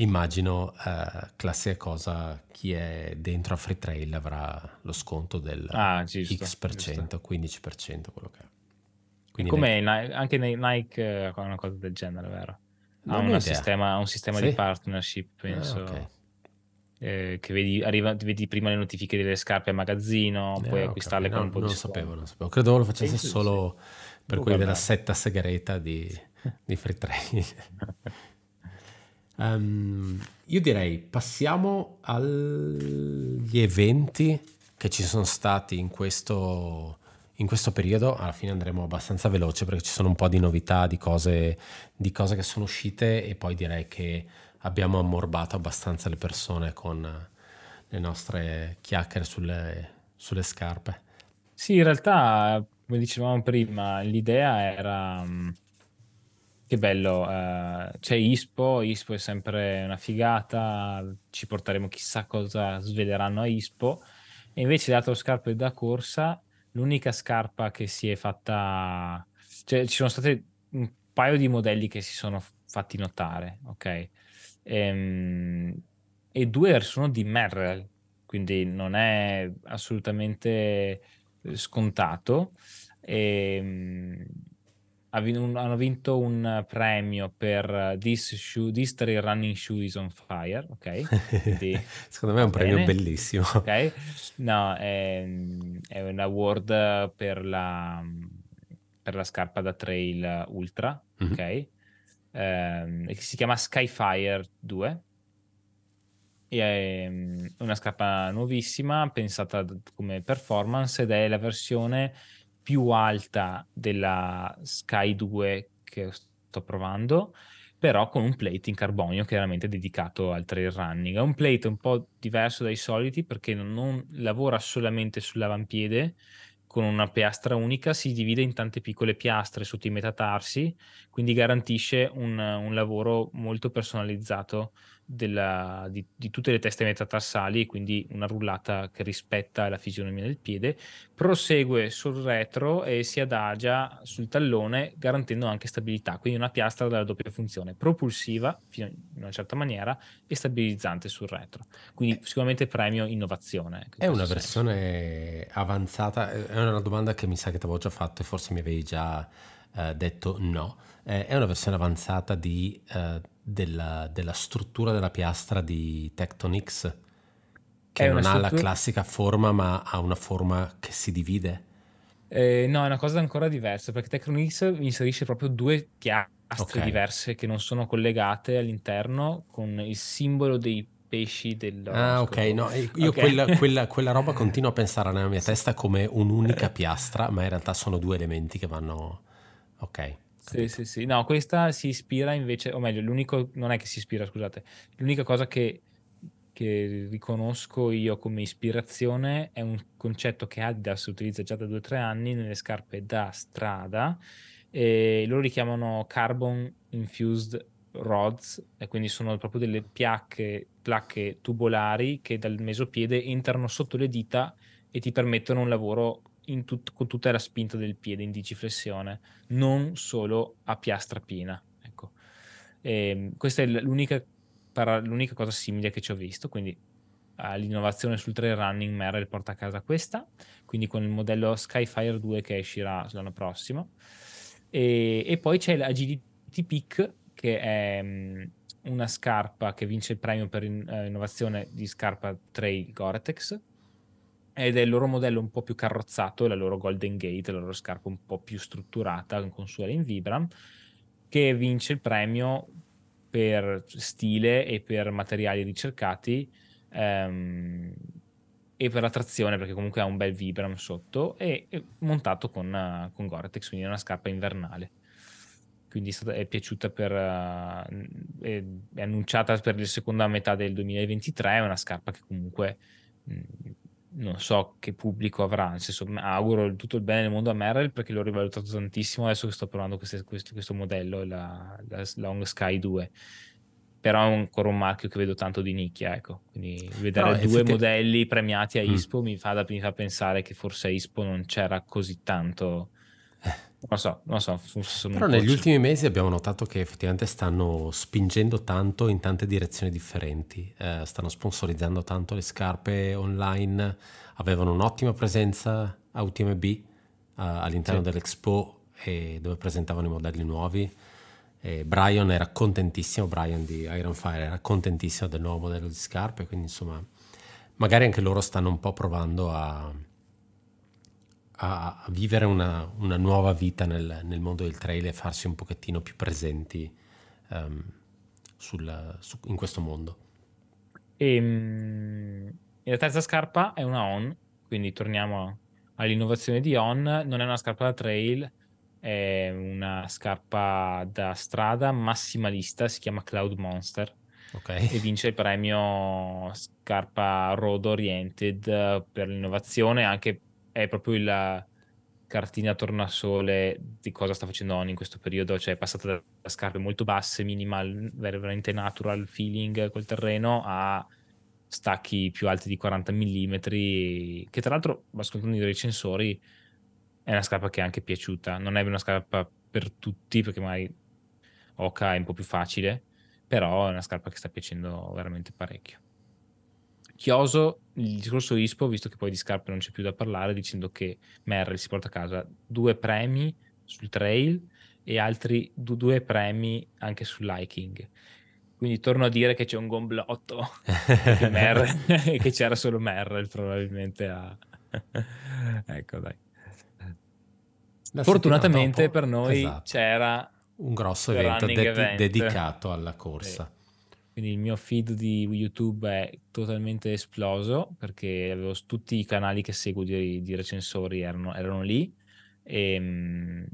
Immagino, eh, classe cosa, chi è dentro a Free Trail avrà lo sconto del ah, giusto, X%, per cento, 15%, quello che è. Quindi Come
nei... anche nei Nike eh, una cosa del genere, vero? Ha un sistema, un sistema sì. di partnership, penso. Ah, okay. eh, che vedi, arriva, vedi, prima le notifiche delle scarpe a magazzino, eh, puoi acquistarle okay. con un po' non di sconto. Sapevo, non sapevo, credo lo facesse sì, solo sì. per oh, quelli guarda. della
setta segreta di, *laughs* di Free Trail. *laughs* Um, io direi passiamo agli eventi che ci sono stati in questo, in questo periodo. Alla fine andremo abbastanza veloce perché ci sono un po' di novità, di cose, di cose che sono uscite e poi direi che abbiamo ammorbato abbastanza le persone con le nostre chiacchiere sulle, sulle scarpe. Sì, in realtà,
come dicevamo prima, l'idea era mm, che bello, uh, c'è Ispo, Ispo è sempre una figata, ci porteremo chissà cosa sveleranno a Ispo. E invece dato scarpe da corsa, l'unica scarpa che si è fatta, cioè ci sono state un paio di modelli che si sono fatti notare, ok? Ehm, e due sono di Merrell, quindi non è assolutamente scontato. Ehm, hanno vinto un premio per eh, This, shoe, This Three Running Shoe is on Fire, ok? Quindi, *laughs*
Secondo me è un bene. premio bellissimo.
Ok? No, è, ehm, è un award per la, per la, scarpa da trail ultra, mm-hmm. ok? Um, che si chiama Skyfire 2 è ehm, una scarpa nuovissima pensata come performance ed è la versione più alta della Sky 2 che sto provando, però con un plate in carbonio chiaramente dedicato al trail running. È un plate un po' diverso dai soliti perché non lavora solamente sull'avampiede con una piastra unica, si divide in tante piccole piastre sotto i metatarsi, quindi garantisce un, un lavoro molto personalizzato della, di, di, tutte le teste metatarsali, quindi una rullata che rispetta la fisionomia del piede, prosegue sul retro e si adagia sul tallone garantendo anche stabilità, quindi una piastra dalla doppia funzione, propulsiva in una certa maniera e stabilizzante sul retro. Quindi eh. sicuramente premio innovazione. Ecco, è una senso.
versione avanzata, eh, è una domanda che mi sa che ti avevo già fatto e forse mi avevi già eh, detto no, eh, è una versione avanzata di... Eh, della, della struttura della piastra di Tectonix, che non ha la classica forma, ma ha una forma che si divide.
Eh, no, è una cosa ancora diversa perché Tectonix inserisce proprio due piastre okay. diverse che non sono collegate all'interno con il simbolo dei pesci del... Ah ok,
no, eh, io okay. Quella, *laughs* quella, quella, roba continuo a pensare nella mia testa come un'unica piastra, ma in realtà sono due elementi che vanno... Ok. Sì,
sì, sì. No, questa si ispira invece, o meglio, l'unico, non è che si ispira, scusate, l'unica cosa che, che riconosco io come ispirazione è un concetto che Adidas utilizza già da due o tre anni nelle scarpe da strada, e loro li chiamano Carbon Infused rods, e quindi sono proprio delle piacche, placche tubolari che dal mesopiede entrano sotto le dita e ti permettono un lavoro tut- con tutta la spinta del piede in digiflessione, non solo a piastra piena. Ecco. E, ehm, questa è l'unica, para- l'unica cosa simile che ci ho visto, quindi l'innovazione sul trail running Merrell porta a casa questa, quindi con il modello Skyfire 2 che uscirà l'anno prossimo. E, e poi c'è la GDT Peak che è mm, una scarpa che vince il premio per eh, innovazione di scarpa trail Gore-Tex ed è il loro modello un po' più carrozzato, la loro Golden Gate, la loro scarpa un po' più strutturata con suole in Vibram, che vince il premio per stile e per materiali ricercati ehm, e per la trazione, perché comunque ha un bel Vibram sotto e, montato con, eh, con Gore-Tex, quindi è una scarpa invernale. Quindi è, piaciuta per... Eh, è, è annunciata per la seconda metà del 2023, è una scarpa che comunque... Mh, mm, non so che pubblico avrà, nel senso auguro tutto il bene nel mondo a Merrill perché l'ho rivalutato tantissimo adesso che sto provando queste, questo, questo, modello, la, la Long Sky 2 però è ancora un marchio che vedo tanto di nicchia, ecco. Quindi vedere no, due modelli premiati a mm. ISPO mm. mi, fa mi, fa pensare che forse a ISPO non c'era così tanto non so, non so. Sono Però negli ultimi
mesi abbiamo notato che effettivamente stanno spingendo tanto in tante direzioni differenti, eh, stanno sponsorizzando tanto le scarpe online, avevano un'ottima presenza a UTMB eh, all'interno sì. dell'Expo eh, dove presentavano i modelli nuovi. E Brian era contentissimo, Brian di Iron Fire era contentissimo del nuovo modello di scarpe, quindi insomma magari anche loro stanno un po' provando a a, vivere una, una, nuova vita nel, nel, mondo del trail e farsi un pochettino più presenti um, sul, su, in questo mondo. Ehm,
e, la terza scarpa è una ON, quindi torniamo all'innovazione di ON, non è una scarpa da trail, è una scarpa da strada massimalista, si chiama Cloud Monster. Okay. e vince il premio Scarpa Road Oriented per l'innovazione anche è proprio la cartina tornasole di cosa sta facendo Oni in questo periodo, cioè è passata da, scarpe molto basse, minimal, veramente natural feeling col terreno, a stacchi più alti di 40 mm, che tra l'altro, ascoltando i recensori, è una scarpa che è anche piaciuta, non è una scarpa per tutti perché mai Oka è un po' più facile, però è una scarpa che sta piacendo veramente parecchio. Chioso il discorso Ispo, visto che poi di scarpe non c'è più da parlare, dicendo che Merrill si porta a casa due premi sul trail e altri due premi anche sull'hiking. Quindi torno a dire che c'è un gomblotto *laughs* Merrill, *laughs* che c'era solo Merrill probabilmente a... *laughs* ecco dai.
La Fortunatamente per noi esatto. c'era un grosso evento de- event. dedicato alla corsa. Sì
quindi il mio feed di YouTube è totalmente esploso perché avevo tutti i canali che seguo di, di recensori erano, erano lì e ehm,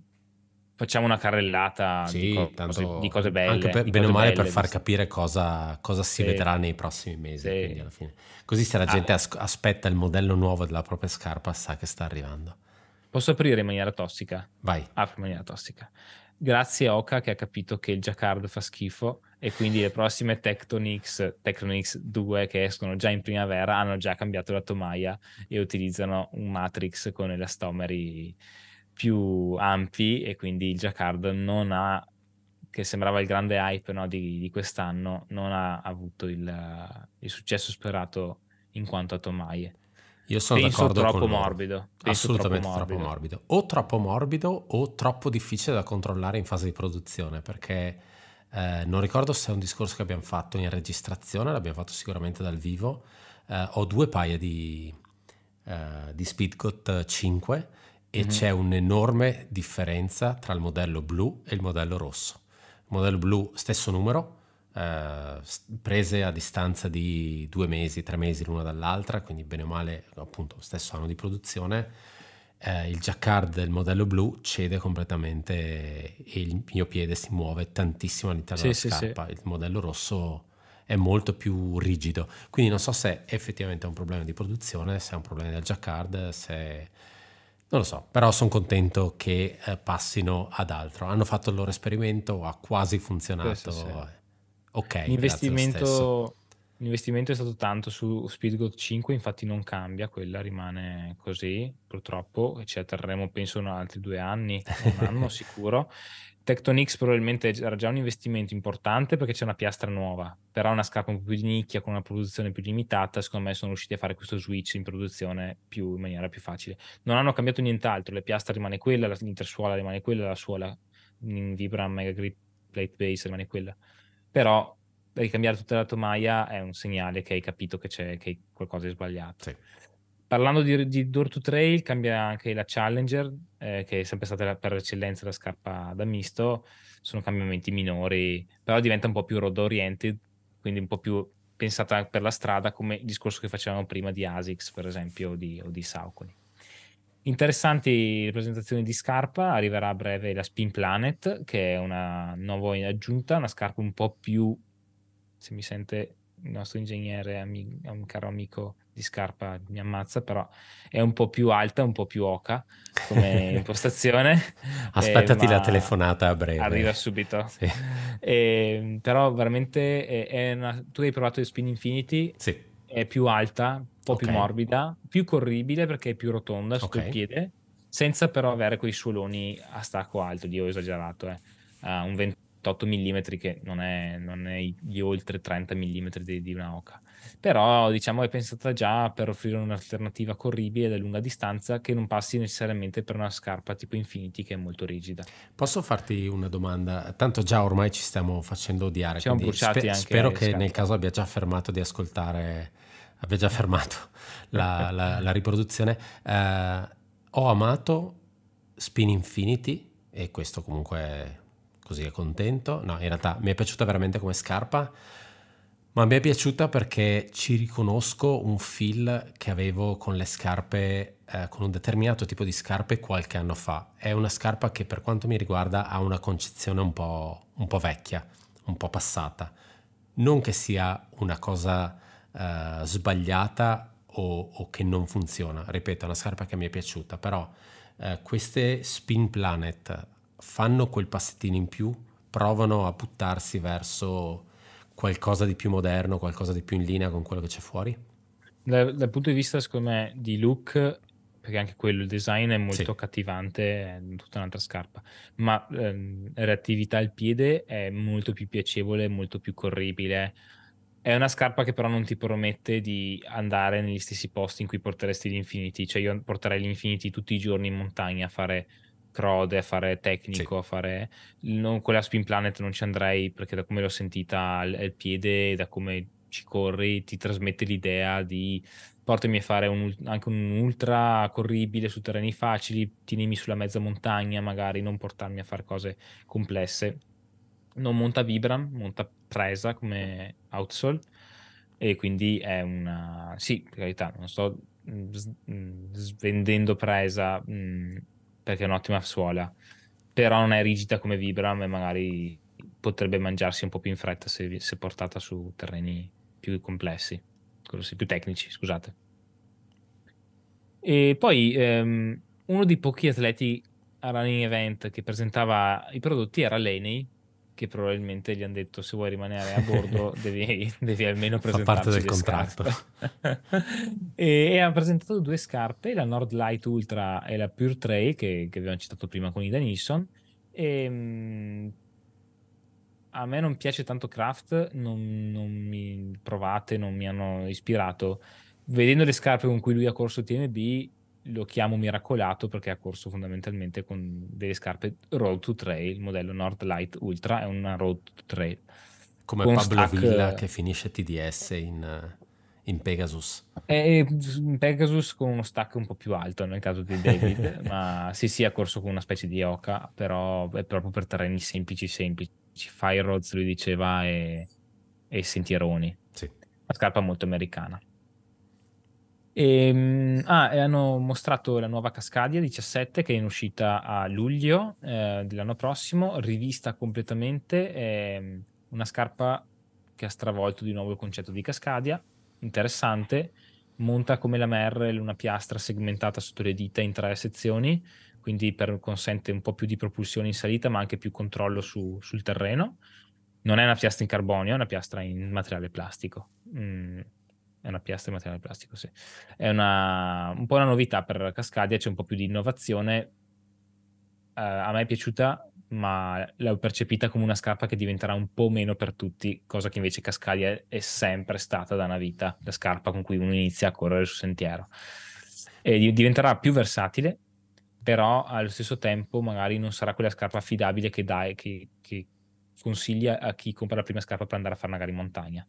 facciamo una carrellata sì, di, cose, tanto, di, cose, belle. Anche per, bene o male belle, per far
capire cosa, cosa si sì, vedrà nei prossimi mesi. Sì. Così se la ah. gente ah, as- aspetta il modello nuovo della propria scarpa sa che sta arrivando.
Posso aprire in maniera tossica? Vai. apri in maniera tossica grazie a Oka che ha capito che il Jacquard fa schifo e quindi le prossime Tectonics, Tectonics 2 che escono già in primavera hanno già cambiato la tomaia e utilizzano un Matrix con elastomeri più ampi e quindi il Jacquard non ha che sembrava il grande hype no, di, di, quest'anno non ha avuto il, il successo sperato in quanto a tomaie io sono Penso troppo morbido. Penso Assolutamente troppo morbido. troppo morbido. O
troppo morbido o troppo difficile da controllare in fase di produzione, perché eh, non ricordo se è un discorso che abbiamo fatto in registrazione, l'abbiamo fatto sicuramente dal vivo. Eh, ho due paia di, eh, di Speedcot 5 e mm-hmm. c'è un'enorme differenza tra il modello blu e il modello rosso. Il modello blu stesso numero, eh, prese a distanza di due mesi, tre mesi l'una dall'altra, quindi bene o male appunto stesso anno di produzione, eh, il jacquard del modello blu cede completamente e il mio piede si muove tantissimo all'interno sì, della sì, scarpa, sì. il modello rosso è molto più rigido, quindi non so se effettivamente è un problema di produzione, se è un problema del jacquard, se... Non lo so, però sono contento che eh, passino ad altro. Hanno fatto il loro esperimento, ha quasi funzionato. Questo, sì. Ok, l'investimento,
l'investimento è stato tanto su SpeedGoat 5, infatti non cambia, quella rimane così, purtroppo, ci atterremo penso altri due anni, un anno *laughs* sicuro. Tectonix probabilmente era già un investimento importante perché c'è una piastra nuova, però una scarpa un po' più di nicchia con una produzione più limitata, secondo me sono riusciti a fare questo switch in produzione più, in maniera più facile. Non hanno cambiato nient'altro, la piastra rimane quella, l'intersuola rimane quella, la suola in Vibram Mega Grip Plate Base rimane quella però ricambiare tutta la tomaia è un segnale che hai capito che, c'è, che qualcosa è sbagliato. Sì. Parlando di, di Door to Trail, cambia anche la Challenger, eh, che è sempre stata la, per eccellenza la scarpa da misto. Sono cambiamenti minori, però diventa un po' più road oriented, quindi un po' più pensata per la strada, come il discorso che facevamo prima di ASICS, per esempio, o di, o di Saucony. Interessanti le presentazioni di Scarpa, arriverà a breve la Spin Planet, che è una nuova aggiunta, una scarpa un po' più, se mi sente il nostro ingegnere, ami- un caro amico di Scarpa, mi ammazza, però è un po' più alta, un po' più oca come *laughs* impostazione. Eh, Aspettati eh, la telefonata a breve. Arriva subito. *laughs* Sì. Eh, però veramente è, è una... tu hai provato il Spin Infinity? Sì è più alta, un po' okay. più morbida, più corribile perché è più rotonda sul okay. piede, senza però avere quei suoloni a stacco alto, di ho esagerato, eh. uh, un 28 mm che non è, non è gli oltre 30 mm di, di una oca. Però diciamo è pensata già per offrire un'alternativa corribile da lunga distanza che non passi necessariamente per una scarpa tipo Infinity che è molto rigida.
Posso farti una domanda? Tanto già ormai ci stiamo facendo odiare. Ci siamo bruciati spe- anche. Spero che scarpe. nel caso abbia già fermato di ascoltare abbia già fermato la, *laughs* la, la riproduzione. Eh, ho amato Spin Infinity e questo comunque così è contento. No, in realtà mi è piaciuta veramente come scarpa, ma mi è piaciuta perché ci riconosco un feel che avevo con le scarpe, eh, con un determinato tipo di scarpe qualche anno fa. È una scarpa che per quanto mi riguarda ha una concezione un po', un po vecchia, un po' passata. Non che sia una cosa eh, sbagliata o, o, che non funziona. Ripeto, è una scarpa che mi è piaciuta, però eh, queste Spin Planet fanno quel passettino in più, provano a buttarsi verso qualcosa di più moderno, qualcosa di più in linea con quello che c'è fuori?
Dal, dal punto di vista, secondo me, di look, perché anche quello, il design è molto sì. cattivante, è tutta un'altra scarpa, ma ehm, reattività al piede è molto più piacevole, molto più corribile. È una scarpa che però non ti promette di andare negli stessi posti in cui porteresti l'Infinity, cioè io porterei l'Infinity tutti i giorni in montagna a fare crode, a fare tecnico, sì. a fare... Non, quella Spin Planet non ci andrei perché da come l'ho sentita al, al piede, da come ci corri, ti trasmette l'idea di portami a fare un, anche un ultra corribile su terreni facili, tienimi sulla mezza montagna magari, non portarmi a fare cose complesse. Non monta Vibram, monta presa come outsole e quindi è una... sì, per carità, non sto mm, mm, svendendo presa mh, mm, perché è un'ottima suola, però non è rigida come Vibram e magari potrebbe mangiarsi un po' più in fretta se, se portata su terreni più complessi, così, più tecnici, scusate. E poi ehm, uno dei pochi atleti a running event che presentava i prodotti era Laney, che probabilmente gli hanno detto se vuoi rimanere a bordo *laughs* devi, devi almeno presentare parte del contratto *laughs* e, e, hanno presentato due scarpe la Nord Light Ultra e la Pure Trail che, che abbiamo citato prima con Ida Nilsson e ehm, mh, a me non piace tanto Craft non, non mi provate non mi hanno ispirato vedendo le scarpe con cui lui ha corso TMB lo chiamo miracolato perché ha corso fondamentalmente con delle scarpe Road to Trail, il modello North Light Ultra, è una Road to Trail.
Come Pablo stack... Villa eh, che finisce TDS in, eh, in Pegasus.
È eh, in Pegasus con uno stack un po' più alto nel caso di David, *laughs* ma sì sì ha corso con una specie di oca, però è proprio per terreni semplici semplici. Fire roads lui diceva e, e sentieroni. Sì. Una scarpa molto americana. E, ehm, ah, e hanno mostrato la nuova Cascadia 17 che è in uscita a luglio eh, dell'anno prossimo, rivista completamente, eh, una scarpa che ha stravolto di nuovo il concetto di Cascadia, interessante, monta come la Merrell una piastra segmentata sotto le dita in tre sezioni, quindi per, consente un po' più di propulsione in salita ma anche più controllo su, sul terreno. Non è una piastra in carbonio, è una piastra in materiale plastico. Mm è una piastra in materiale plastico, sì. È una, un po' una novità per Cascadia, c'è un po' più di innovazione. Uh, a me è piaciuta, ma l'ho percepita come una scarpa che diventerà un po' meno per tutti, cosa che invece Cascadia è sempre stata da una vita, la scarpa con cui uno inizia a correre sul sentiero. E diventerà più versatile, però allo stesso tempo magari non sarà quella scarpa affidabile che, dai, che, che consiglia a chi compra la prima scarpa per andare a fare magari in montagna.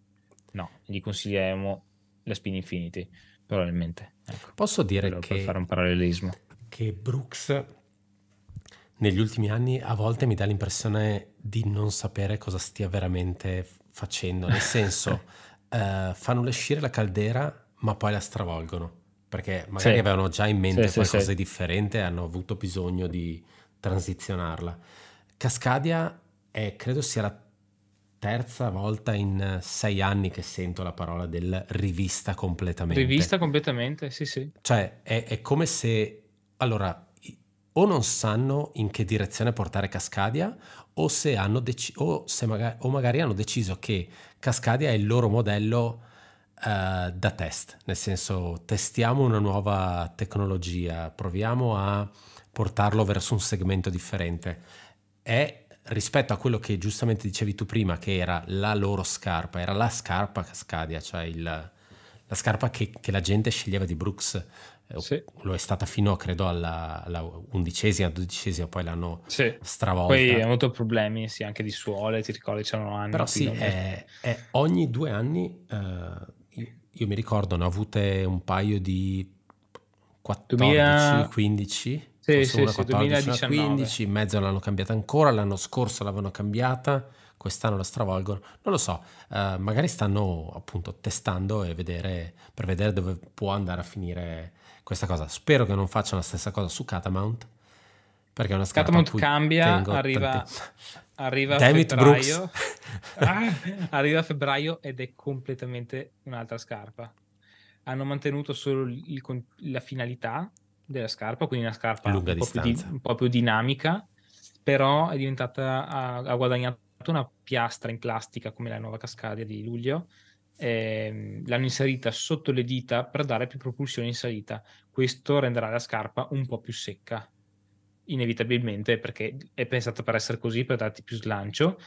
No, gli consiglieremo la spin infinity, probabilmente. Ecco, Posso dire per, che... Per fare un parallelismo.
Che Brooks negli ultimi anni a volte mi dà l'impressione di non sapere cosa stia veramente facendo, nel senso uh, *laughs* fanno uscire la caldera ma poi la stravolgono, perché magari sì. avevano già in mente sì, qualcosa sì, di differente e hanno avuto bisogno di transizionarla. Cascadia è, credo sia la terza volta in eh, sei anni che sento la parola del rivista completamente. Rivista
completamente, sì, sì.
Cioè, è, è come se... Allora, o non sanno in che direzione portare Cascadia o se, hanno deci- o se magari, o magari hanno deciso che Cascadia è il loro modello uh, da test, nel senso testiamo una nuova tecnologia, proviamo a portarlo verso un segmento differente. È rispetto a quello che giustamente dicevi tu prima, che era la loro scarpa, era la scarpa Cascadia, cioè il, la scarpa che, che, la gente sceglieva di Brooks. Eh, sì. Lo è stata fino, credo, alla, alla undicesima, dodicesima, poi l'hanno sì. stravolta. Poi hanno
avuto problemi sì, anche di suole, ti ricordi, c'erano anni. Però sì, è,
è ogni due anni, eh, io mi ricordo, ne ho avute un paio di 14, 2000... 15 sì, sì, 2014, sì, 2015, in mezzo l'hanno cambiata ancora, l'anno scorso l'avevano cambiata, quest'anno la stravolgono, non lo so, eh, magari stanno appunto testando vedere, per vedere dove può andare a finire questa cosa. Spero che non facciano la stessa cosa su Catamount, perché è una scarpa Catamount cambia, arriva, arriva, a febbraio,
*laughs* ah, arriva a febbraio ed è completamente un'altra scarpa. Hanno mantenuto solo il, la finalità, della scarpa, quindi una scarpa un po, di, un po, più dinamica, però è diventata, ha, ha, guadagnato una piastra in plastica come la nuova Cascadia di luglio, eh, l'hanno inserita sotto le dita per dare più propulsione in salita. Questo renderà la scarpa un po' più secca, inevitabilmente perché è pensata per essere così, per darti più slancio.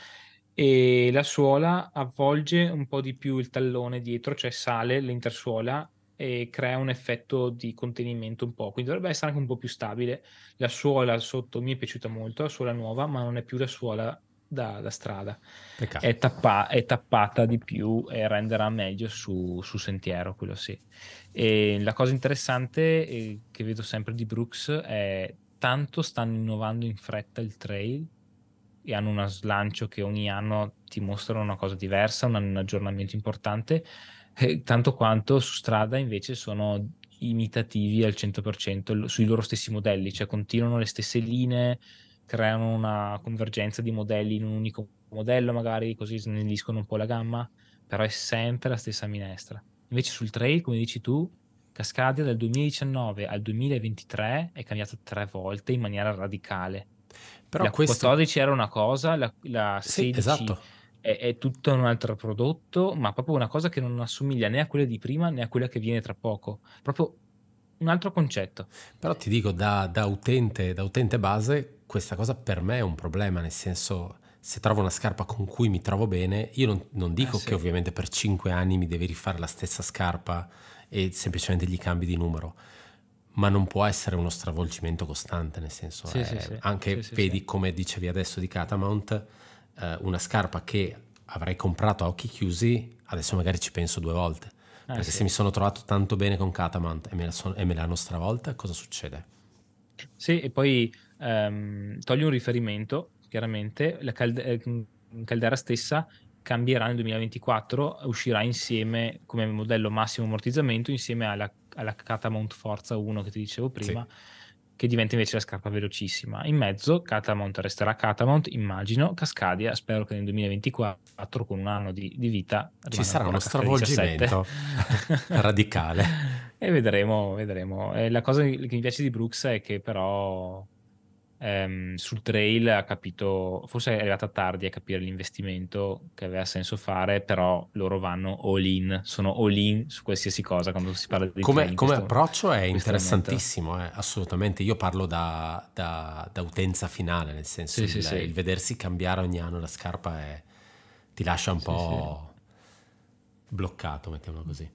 E la suola avvolge un po' di più il tallone dietro, cioè sale l'intersuola e crea un effetto di contenimento un po', quindi dovrebbe essere anche un po' più stabile. La suola sotto mi è piaciuta molto, la suola nuova, ma non è più la suola da, da strada, è, tappa, è, tappata di più e renderà meglio su, su sentiero, quello sì. E la cosa interessante che vedo sempre di Brooks è tanto stanno innovando in fretta il trail e hanno uno slancio che ogni anno ti mostrano una cosa diversa, un aggiornamento importante eh, tanto quanto su strada invece sono imitativi al 100% sui loro stessi modelli, cioè continuano le stesse linee, creano una convergenza di modelli in un unico modello magari, così snelliscono un po' la gamma, però è sempre la stessa minestra. Invece sul trail, come dici tu, Cascadia dal 2019 al 2023 è cambiata tre volte in maniera radicale. Però la questo... 14 era una cosa, la, la 16 sì, esatto è, è, tutto un altro prodotto, ma proprio una cosa che non assomiglia né a quella di prima né a quella che viene tra
poco. Proprio un altro concetto. Però ti dico, da, da, utente, da utente base, questa cosa per me è un problema, nel senso se trovo una scarpa con cui mi trovo bene, io non, non dico eh sì. che ovviamente per 5 anni mi devi rifare la stessa scarpa e semplicemente gli cambi di numero, ma non può essere uno stravolgimento costante, nel senso sì, è, eh, sì, anche vedi come dicevi adesso di Catamount, eh, una scarpa che avrei comprato a occhi chiusi, adesso magari ci penso due volte. Ah, perché sì. se mi sono trovato tanto bene con Catamount e me, son, e me l'hanno stravolta, cosa succede?
Sì, e poi ehm, togli un riferimento, chiaramente, la calde- eh, caldera stessa cambierà nel 2024, uscirà insieme come modello massimo ammortizzamento insieme alla, alla Catamount Forza 1 che ti dicevo prima. Sì che diventa invece la scarpa velocissima. In mezzo Catamount resterà Catamount, immagino, Cascadia, spero che nel 2024 con un anno di, di vita ci sarà uno stravolgimento
*laughs* radicale.
e vedremo, vedremo. E eh, la cosa che mi piace di Brooks è che però ehm, sul trail ha capito, forse è arrivata tardi a capire l'investimento che aveva senso fare, però loro vanno all in, sono all in su qualsiasi cosa quando si parla di Come, come questo, approccio è interessantissimo,
eh, assolutamente. Io parlo da, da, da, utenza finale, nel senso sì, il, sì, sì. il vedersi cambiare ogni anno la scarpa è, ti lascia un po' bloccato, mettiamolo così.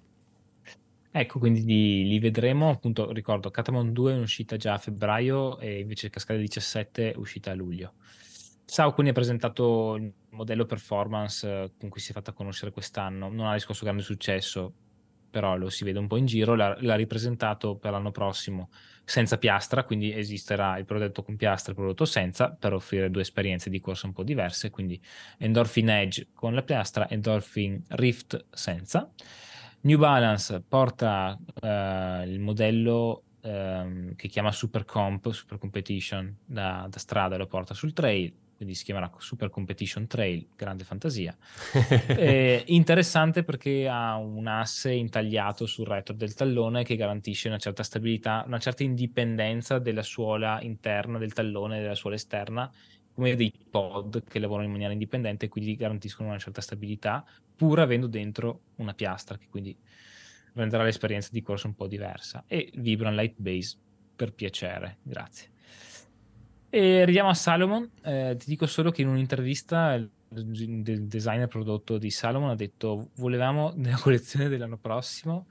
Ecco, quindi li, li, vedremo, appunto, ricordo, Catamon 2 è uscita già a febbraio e invece Cascade 17 è uscita a luglio. Sao quindi ha presentato il modello performance eh, con cui si è fatta conoscere quest'anno, non ha riscosso grande successo, però lo si vede un po' in giro, l'ha, l'ha ripresentato per l'anno prossimo senza piastra, quindi esisterà il prodotto con piastra e il prodotto senza, per offrire due esperienze di corsa un po' diverse, quindi Endorphin Edge con la piastra, Endorphin Rift senza. New Balance porta uh, il modello um, che chiama Super Comp, Super Competition, da, da strada lo porta sul trail, quindi si chiamerà Super Competition Trail, grande fantasia. *laughs* eh, interessante perché ha un asse intagliato sul retro del tallone che garantisce una certa stabilità, una certa indipendenza della suola interna del tallone e della suola esterna come dei pod che lavorano in maniera indipendente e quindi garantiscono una certa stabilità pur avendo dentro una piastra che quindi renderà l'esperienza di corso un po' diversa e Vibran Light Base, per piacere grazie e arriviamo a Salomon eh, ti dico solo che in un'intervista il designer prodotto di Salomon ha detto volevamo nella collezione dell'anno prossimo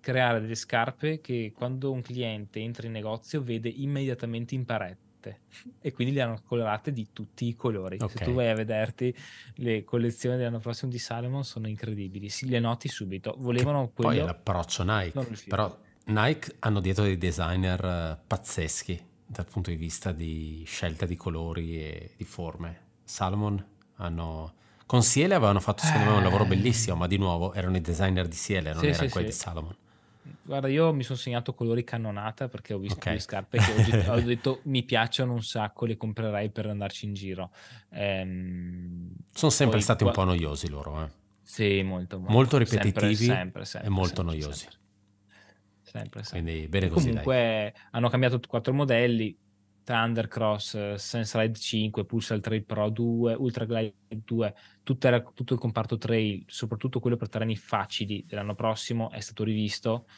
creare delle scarpe che quando un cliente entra in negozio vede immediatamente in parete colorate e quindi le hanno colorate di tutti i colori. Okay. Se tu vai a vederti le collezioni dell'anno prossimo di Salomon sono incredibili, si le noti subito. Volevano quello... Poi
l'approccio Nike, però Nike hanno dietro dei designer eh, pazzeschi dal punto di vista di scelta di colori e di forme. Salomon hanno... Con Siele avevano fatto secondo me un lavoro eh. bellissimo, ma di nuovo erano i designer di Siele, non sì, erano sì, quelli sì. di Salomon.
Guarda, io mi sono segnato colori cannonata perché ho visto okay. le scarpe che oggi, *laughs* ho detto mi piacciono un sacco, le comprerei per andarci in giro. Ehm,
sono sempre stati un po' noiosi loro, eh.
Sì, molto, molto. molto ripetitivi sempre, sempre, sempre, e molto noiosi.
Sempre, sempre. Quindi bene così. Comunque
dai. hanno cambiato quattro modelli, Thundercross, eh, Sensride 5, Pulsar Trail Pro 2, Ultra Glide 2, la, tutto il comparto trail, soprattutto quello per terreni facili dell'anno prossimo, è stato rivisto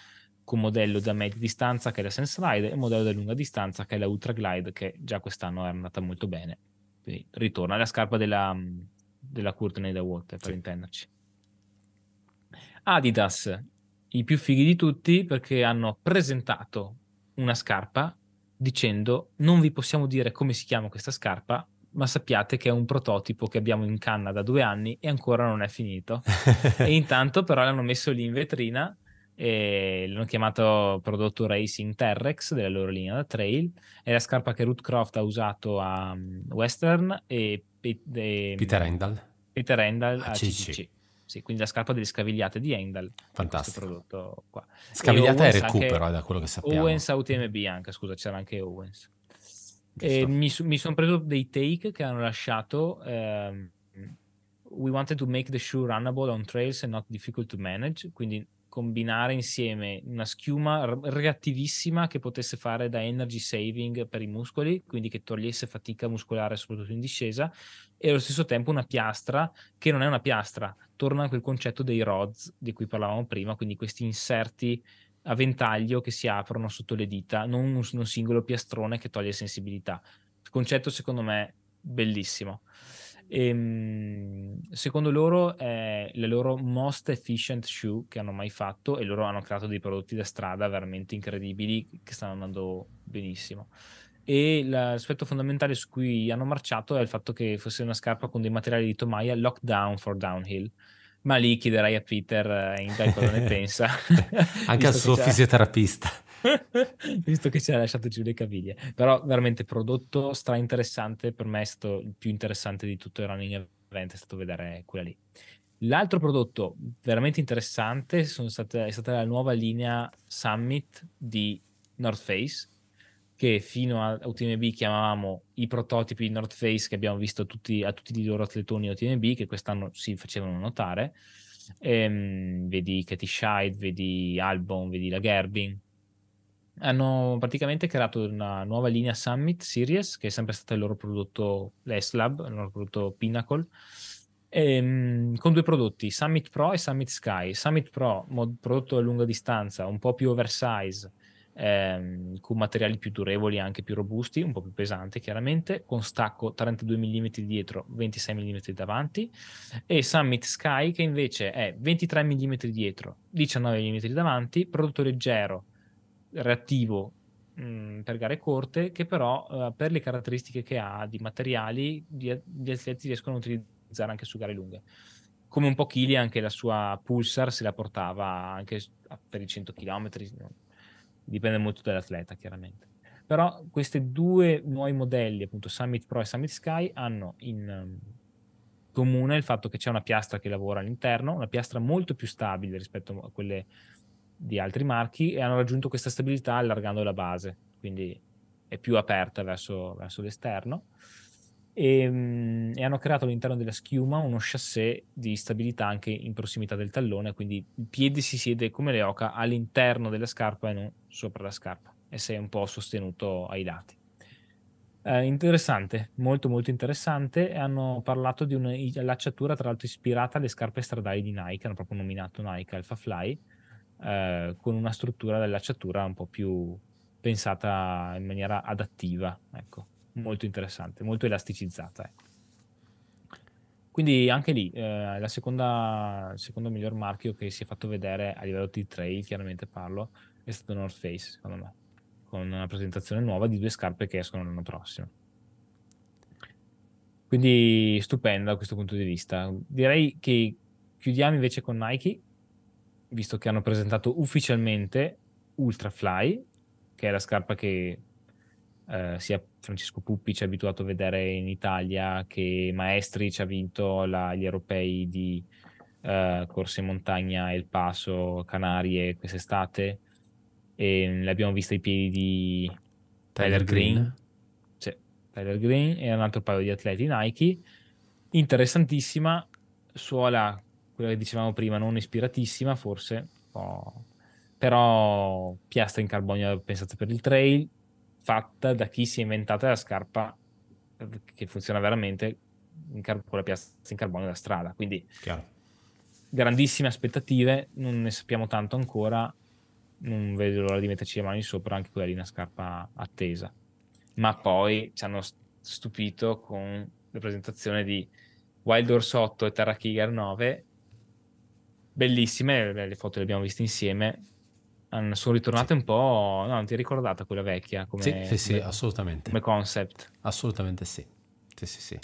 con modello da media distanza che è la Sensride e modello da lunga distanza che è la Ultra Glide che già quest'anno è andata molto bene. Quindi ritorna alla scarpa della, mm, della Courtney da Water per sì. intenderci. Adidas, i più fighi di tutti perché hanno presentato una scarpa dicendo non vi possiamo dire come si chiama questa scarpa, ma sappiate che è un prototipo che abbiamo in canna da due anni e ancora non è finito. *laughs* e intanto però l'hanno messo lì in vetrina e l'hanno chiamato prodotto Racing Terrex della loro linea da trail. È la scarpa che Ruth Croft ha usato a mm, Western e, e, mm, Peter Endal. Peter Endal ah, a, a CC. CC. Sì, quindi la scarpa delle scavigliate di Heimdall. Fantastico. prodotto qua. Scavigliata e, e recupero, anche, eh, da quello che sappiamo. Owens a UTMB anche, scusa, c'era anche Owens. mi, mi sono preso dei take che hanno lasciato... Ehm, we wanted to make the shoe runnable on trails and not difficult to manage, quindi combinare insieme una schiuma reattivissima che potesse fare da energy saving per i muscoli, quindi che togliesse fatica muscolare soprattutto in discesa, e allo stesso tempo una piastra che non è una piastra, torna a quel concetto dei rods di cui parlavamo prima, quindi questi inserti a ventaglio che si aprono sotto le dita, non un, un singolo piastrone che toglie sensibilità. Il concetto secondo me bellissimo. E, ehm, secondo loro è eh, la loro most efficient shoe che hanno mai fatto e loro hanno creato dei prodotti da strada veramente incredibili che stanno andando benissimo. E l'aspetto fondamentale su cui hanno marciato è il fatto che fosse una scarpa con dei materiali di tomaia lockdown for downhill. Ma lì chiederai a Peter eh, in dai cosa ne *laughs* pensa.
Anche *laughs* al suo fisioterapista.
*laughs* visto che ci ha lasciato giù le caviglie. Però veramente prodotto stra interessante, per me è stato il più interessante di tutto il running event, è stato vedere quella lì. L'altro prodotto veramente interessante state, è stata la nuova linea Summit di North Face, che fino a UTMB chiamavamo i prototipi di North Face che abbiamo visto a tutti, a tutti i loro atletoni UTMB, che quest'anno si facevano notare. Ehm, vedi Katie Scheid, vedi Albon, vedi la Gerbin, hanno praticamente creato una nuova linea Summit Series, che è sempre stato il loro prodotto, l'Eslab, il loro prodotto Pinnacle, ehm, con due prodotti, Summit Pro e Summit Sky. Summit Pro, mod- prodotto a lunga distanza, un po' più oversize, ehm, con materiali più durevoli, e anche più robusti, un po' più pesante chiaramente, con stacco 32 mm dietro, 26 mm davanti, e Summit Sky che invece è 23 mm dietro, 19 mm davanti, prodotto leggero, reattivo mh, mm, per gare corte che però eh, per le caratteristiche che ha di materiali gli, atleti riescono a utilizzare anche su gare lunghe come un po' Kili anche la sua Pulsar se la portava anche per i 100 km dipende molto dall'atleta chiaramente però questi due nuovi modelli appunto Summit Pro e Summit Sky hanno in ehm, comune il fatto che c'è una piastra che lavora all'interno una piastra molto più stabile rispetto a quelle di altri marchi e hanno raggiunto questa stabilità allargando la base, quindi è più aperta verso, verso l'esterno. E, ehm, e, hanno creato all'interno della schiuma uno chassé di stabilità anche in prossimità del tallone, quindi il piede si siede come le oca all'interno della scarpa e non sopra la scarpa e sei un po' sostenuto ai lati. Eh, interessante, molto molto interessante. Hanno parlato di un'allacciatura tra l'altro ispirata alle scarpe stradali di Nike, hanno proprio nominato Nike Alpha Fly, eh, con una struttura dell'acciatura un po' più pensata in maniera adattiva, ecco, mm. molto interessante, molto elasticizzata. Ecco. Quindi anche lì eh, la seconda, il secondo miglior marchio che si è fatto vedere a livello di trail, chiaramente parlo, è stato North Face, secondo me, con una presentazione nuova di due scarpe che escono l'anno prossimo. Quindi stupenda da questo punto di vista. Direi che chiudiamo invece con Nike, visto che hanno presentato ufficialmente Ultra Fly, che è la scarpa che eh, sia Francesco Puppi ci ha abituato a vedere in Italia, che Maestri ci ha vinto la, gli europei di eh, corse in montagna, El Paso, Canarie quest'estate, e l'abbiamo vista ai piedi di Tyler, Tyler Green. Green. Cioè, Tyler Green e un altro paio di atleti Nike, interessantissima, suola quella che dicevamo prima, non ispiratissima forse, oh. però piastra in carbonio pensata per il trail, fatta da chi si è inventata la scarpa che funziona veramente in car- con la piastra in carbonio da strada. Quindi Chiaro. grandissime aspettative, non ne sappiamo tanto ancora, non vedo l'ora di metterci le mani sopra, anche quella lì una scarpa attesa. Ma poi ci hanno stupito con la presentazione di Wild Horse 8 e Terra Kiger 9 bellissime, eh, le foto le abbiamo viste insieme. Sono ritornate sì. un po'. No, non ti è ricordata quella vecchia? Come, sì, sì, sì assolutamente.
Come concept. Assolutamente sì. Sì, sì, sì.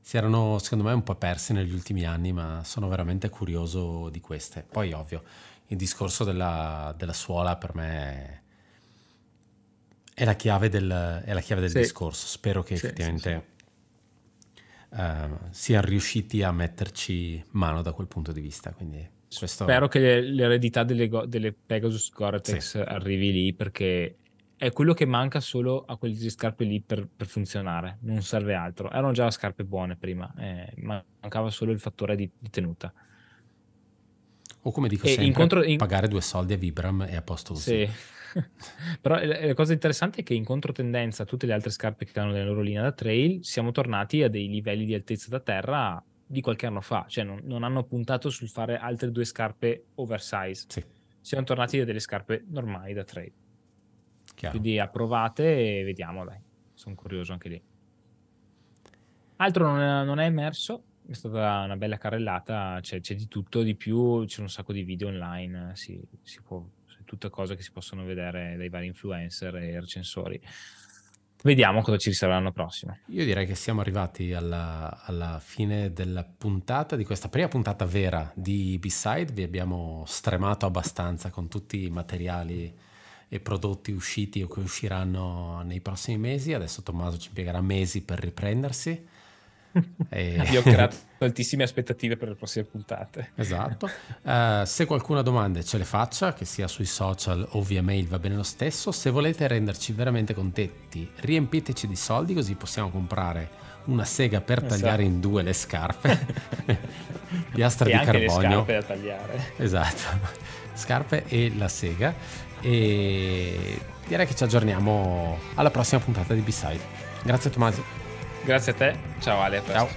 Si erano, secondo me, un po' persi negli ultimi anni, ma sono veramente curioso di queste. Poi, ovvio, il discorso della, della suola per me è, la chiave del, la chiave del sì. discorso. Spero che sì, effettivamente uh, siano riusciti a metterci mano da quel punto di vista. Quindi questo... Spero
che l'eredità delle, delle Pegasus Cortex sì.
arrivi lì perché
è quello che manca solo a quelle scarpe lì per, per funzionare, non serve altro. Erano già scarpe buone prima, eh, mancava solo il fattore di, di
tenuta. O come dico e sempre, incontro... pagare due soldi a Vibram e a posto così. Sì.
*laughs* Però eh, la cosa interessante è che in controtendenza a tutte le altre scarpe che hanno nella loro linea da trail, siamo tornati a dei livelli di altezza da terra di qualche anno fa, cioè non, non, hanno puntato sul fare altre due scarpe oversize. Sì. Siamo tornati a delle scarpe normali da trade. Chiaro. Quindi approvate e vediamo, dai. Sono curioso anche lì. Altro non è, non è emerso, è stata una bella carrellata, cioè, c'è di tutto, di più, c'è un sacco di video online, si, si può, tutte cose che si possono vedere dai vari influencer e recensori. Vediamo cosa ci riserva l'anno prossimo.
Io direi che siamo arrivati alla, alla fine della puntata, di questa prima puntata vera di B-Side. Vi abbiamo stremato abbastanza con tutti i materiali e prodotti usciti o che usciranno nei prossimi mesi. Adesso Tommaso ci impiegherà mesi per riprendersi. E... Vi *laughs* ho creato
altissime aspettative per le prossime puntate. Esatto.
Uh, se qualcuno ha domande ce le faccia, che sia sui social o via mail va bene lo stesso. Se volete renderci veramente contenti, riempiteci di soldi così possiamo comprare una sega per esatto. tagliare in due le scarpe,
*laughs* piastra e di carbonio. Le scarpe da tagliare. Esatto,
scarpe e la sega. E direi che ci aggiorniamo alla prossima puntata di B-Side. Grazie Tommaso.
Grazie a te, ciao Ale, a presto.